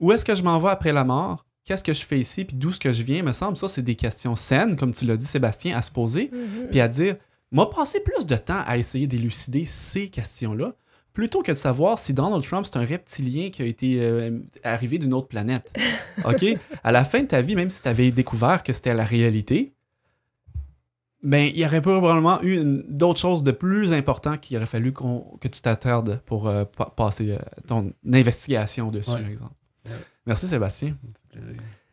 Où est-ce que je m'en vais après la mort? Qu'est-ce que je fais ici? Puis d'où est-ce que je viens? me semble, ça, c'est des questions saines, comme tu l'as dit, Sébastien, à se poser, mhm. puis à dire, m'a passé plus de temps à essayer d'élucider ces questions-là plutôt que de savoir si Donald Trump, c'est un reptilien qui a été euh, arrivé d'une autre planète. *laughs* OK? à la fin de ta vie, même si tu avais découvert que c'était la réalité, ben, il y aurait probablement eu d'autres choses de plus importantes qu'il aurait fallu que tu t'attardes pour euh, passer euh, ton investigation dessus, par exemple. Merci, Sébastien.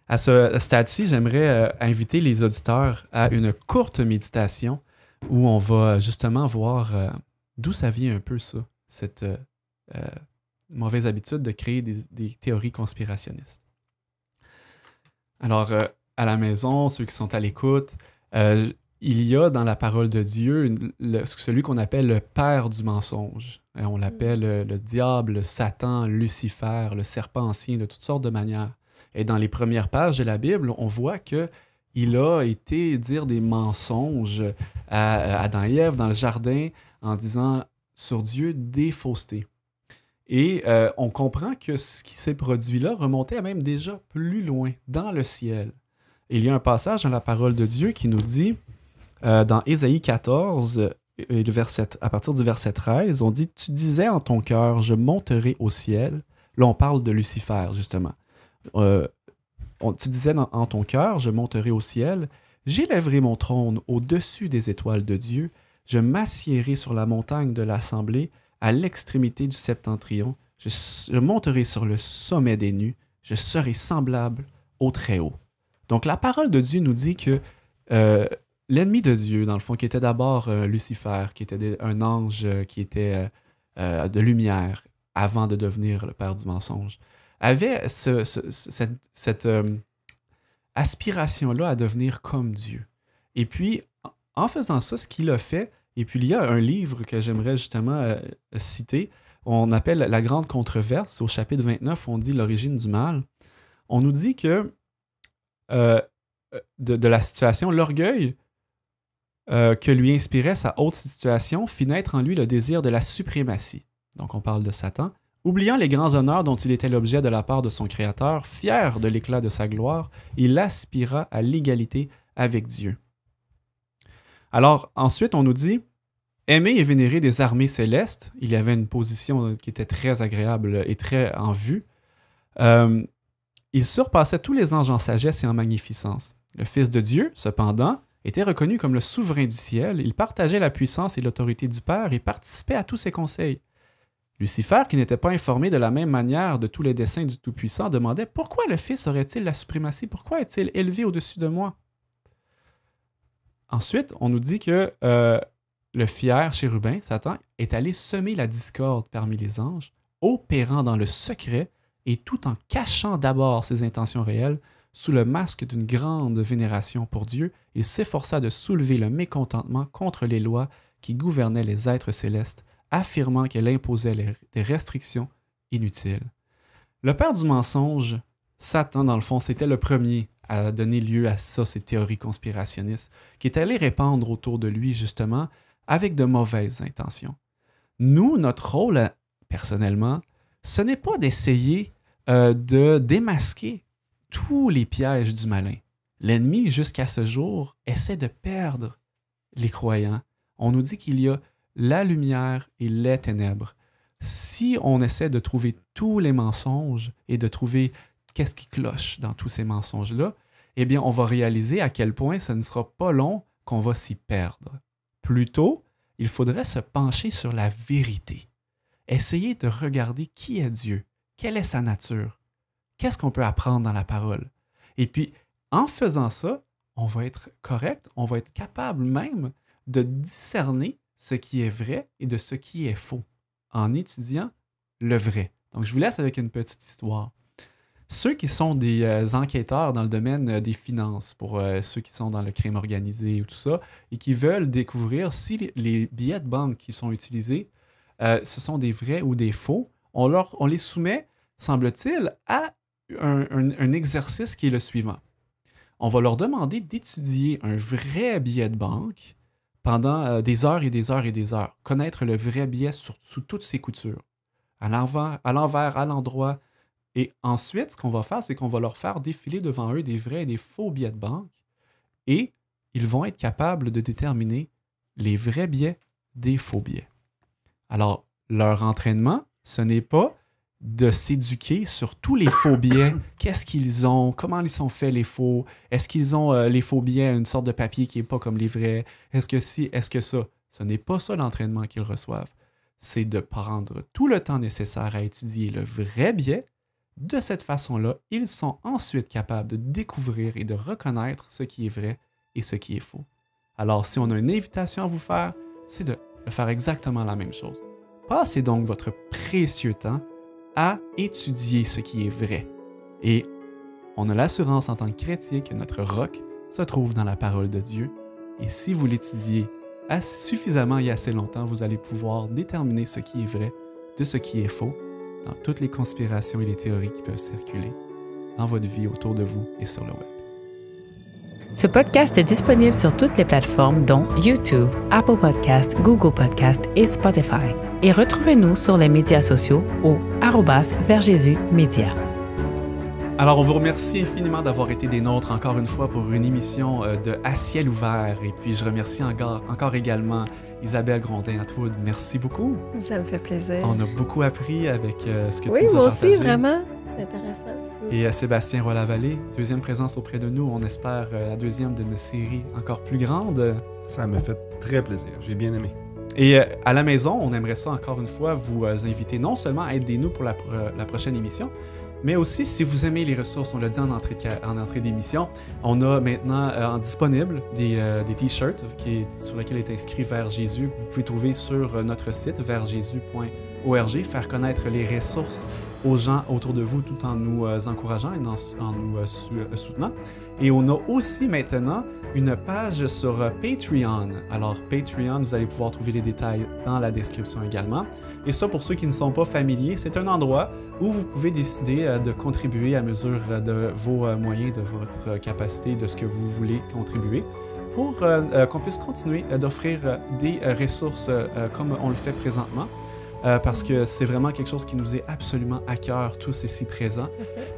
À ce stade-ci, j'aimerais inviter les auditeurs à une courte méditation où on va justement voir euh, d'où ça vient un peu ça, cette euh, euh, mauvaise habitude de créer des, théories conspirationnistes. Alors, à la maison, ceux qui sont à l'écoute, il y a dans la parole de Dieu celui qu'on appelle le père du mensonge. on l'appelle le, diable, le Satan, Lucifer, le serpent ancien, de toutes sortes de manières. Et dans les premières pages de la Bible, on voit que il a été dire des mensonges à Adam et dans le jardin en disant sur Dieu des faussetés. Et euh, on comprend que ce qui s'est produit là remontait à même déjà plus loin, dans le ciel. Il y a un passage dans la parole de Dieu qui nous dit, euh, dans Ésaïe 14, euh, verset, à partir du verset 13, on dit Tu disais en ton cœur, je monterai au ciel. Là, on parle de Lucifer, justement tu disais en ton cœur, je monterai au ciel, j'élèverai mon trône au-dessus des étoiles de Dieu, je m'assiérai sur la montagne de l'assemblée, à l'extrémité du septentrion, je, monterai sur le sommet des nues, je serai semblable au Très-Haut. Donc la parole de Dieu nous dit que euh, l'ennemi de Dieu, dans le fond, qui était d'abord euh, Lucifer, qui était un ange euh, qui était de lumière avant de devenir le père du mensonge, avait cette, euh, aspiration-là à devenir comme Dieu. Et puis, en faisant ça, ce qu'il a fait, et puis il y a un livre que j'aimerais justement euh, citer, on appelle La Grande Controverse, au chapitre 29, on dit l'origine du mal. On nous dit que euh, de, la situation, l'orgueil que lui inspirait sa haute situation fit naître en lui le désir de la suprématie. Donc on parle de Satan. Oubliant les grands honneurs dont il était l'objet de la part de son Créateur, fier de l'éclat de sa gloire, il aspira à l'égalité avec Dieu. Alors ensuite, on nous dit, aimer et vénérer des armées célestes, il y avait une position qui était très agréable et très en vue, euh, il surpassait tous les anges en sagesse et en magnificence. Le Fils de Dieu, cependant, était reconnu comme le souverain du ciel, il partageait la puissance et l'autorité du Père et participait à tous ses conseils. Lucifer, qui n'était pas informé de la même manière de tous les desseins du Tout-Puissant, demandait Pourquoi le Fils aurait-il la suprématie Pourquoi est-il élevé au-dessus de moi Ensuite, on nous dit que euh, le fier chérubin, Satan, est allé semer la discorde parmi les anges, opérant dans le secret et tout en cachant d'abord ses intentions réelles sous le masque d'une grande vénération pour Dieu, il s'efforça de soulever le mécontentement contre les lois qui gouvernaient les êtres célestes affirmant qu'elle imposait des restrictions inutiles. Le père du mensonge, Satan, dans le fond, c'était le premier à donner lieu à ça, ces théories conspirationnistes, qui est allé répandre autour de lui, justement, avec de mauvaises intentions. Nous, notre rôle, personnellement, ce n'est pas d'essayer euh, de démasquer tous les pièges du malin. L'ennemi, jusqu'à ce jour, essaie de perdre les croyants. On nous dit qu'il y a la lumière et les ténèbres. Si on essaie de trouver tous les mensonges et de trouver qu'est-ce qui cloche dans tous ces mensonges-là, eh bien, on va réaliser à quel point ce ne sera pas long qu'on va s'y perdre. Plutôt, il faudrait se pencher sur la vérité. Essayer de regarder qui est Dieu, quelle est sa nature, qu'est-ce qu'on peut apprendre dans la parole. Et puis, en faisant ça, on va être correct, on va être capable même de discerner ce qui est vrai et de ce qui est faux en étudiant le vrai. Donc, je vous laisse avec une petite histoire. Ceux qui sont des euh, enquêteurs dans le domaine euh, des finances, pour euh, ceux qui sont dans le crime organisé ou tout ça, et qui veulent découvrir si les billets de banque qui sont utilisés, ce sont des vrais ou des faux, on, les soumet, semble-t-il, à un exercice qui est le suivant. On va leur demander d'étudier un vrai billet de banque pendant euh, des heures et des heures et des heures. Connaître le vrai biais sous toutes ses coutures, à l'envers, à l'endroit. Et ensuite, ce qu'on va faire, c'est qu'on va leur faire défiler devant eux des vrais et des faux billets de banque. Et ils vont être capables de déterminer les vrais biais des faux biais. Alors, leur entraînement, ce n'est pas de s'éduquer sur tous les faux biais. *coughs* Qu'est-ce qu'ils ont? Comment ils sont faits, les faux? Est-ce qu'ils ont euh, les faux biais, une sorte de papier qui n'est pas comme les vrais? Est-ce que si? Est-ce que ça? Ce n'est pas ça l'entraînement qu'ils reçoivent. C'est de prendre tout le temps nécessaire à étudier le vrai biais. De cette façon-là, ils sont ensuite capables de découvrir et de reconnaître ce qui est vrai et ce qui est faux. Alors, si on a une invitation à vous faire, c'est de faire exactement la même chose. Passez donc votre précieux temps à étudier ce qui est vrai. Et on a l'assurance en tant que chrétien que notre roc se trouve dans la parole de Dieu. Et si vous l'étudiez suffisamment et assez longtemps, vous allez pouvoir déterminer ce qui est vrai de ce qui est faux dans toutes les conspirations et les théories qui peuvent circuler dans votre vie autour de vous et sur le web. Ce podcast est disponible sur toutes les plateformes dont YouTube, Apple Podcast, Google Podcast et Spotify. Et retrouvez-nous sur les médias sociaux au arrobas Alors, on vous remercie infiniment d'avoir été des nôtres encore une fois pour une émission euh, de À ciel ouvert. Et puis, je remercie encore, également Isabelle Grondin-Atwood. Merci beaucoup. Ça me fait plaisir. On a beaucoup appris avec euh, ce que tu nous as Oui, moi aussi, vraiment intéressant. Et Sébastien roy deuxième présence auprès de nous. On espère euh, la deuxième d'une série encore plus grande. Ça me fait très plaisir. J'ai bien aimé. Et euh, à la maison, on aimerait ça encore une fois vous euh, inviter non seulement à être des nous pour la, prochaine émission, mais aussi, si vous aimez les ressources, on l'a dit en entrée, en entrée d'émission, on a maintenant disponible des, t-shirts sur lesquels est inscrit Vers Jésus. Vous pouvez trouver sur notre site versjésus.org, faire connaître les ressources aux gens autour de vous tout en nous euh, encourageant et en, nous euh, euh, soutenant. Et on a aussi maintenant une page sur Patreon. Alors Patreon, vous allez pouvoir trouver les détails dans la description également. Et ça, pour ceux qui ne sont pas familiers, c'est un endroit où vous pouvez décider de contribuer à mesure de vos moyens, de votre capacité, de ce que vous voulez contribuer pour qu'on puisse continuer d'offrir des ressources comme on le fait présentement. Euh, parce que c'est vraiment quelque chose qui nous est absolument à cœur, tous ici présents.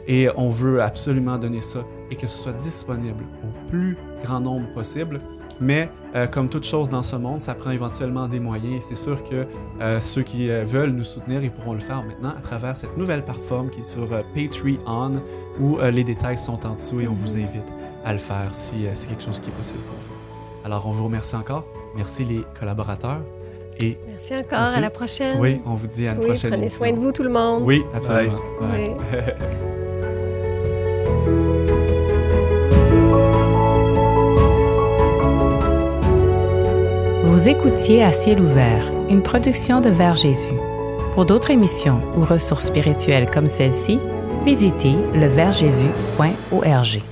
Et on veut absolument donner ça et que ce soit disponible au plus grand nombre possible. Mais euh, comme toute chose dans ce monde, ça prend éventuellement des moyens. C'est sûr que euh, ceux qui veulent nous soutenir, ils pourront le faire maintenant à travers cette nouvelle plateforme qui est sur Patreon, où les détails sont en dessous et on vous mhm. invite à le faire si c'est quelque chose qui est possible pour vous. Alors on vous remercie encore. Merci les collaborateurs merci encore. À la prochaine. Oui, on vous dit à la prochaine. Prenez soin de vous, tout le monde. Oui, absolument. Vous écoutiez À ciel ouvert, une production de Vers Jésus. Pour d'autres émissions ou ressources spirituelles comme celle-ci, visitez leversjésus.org.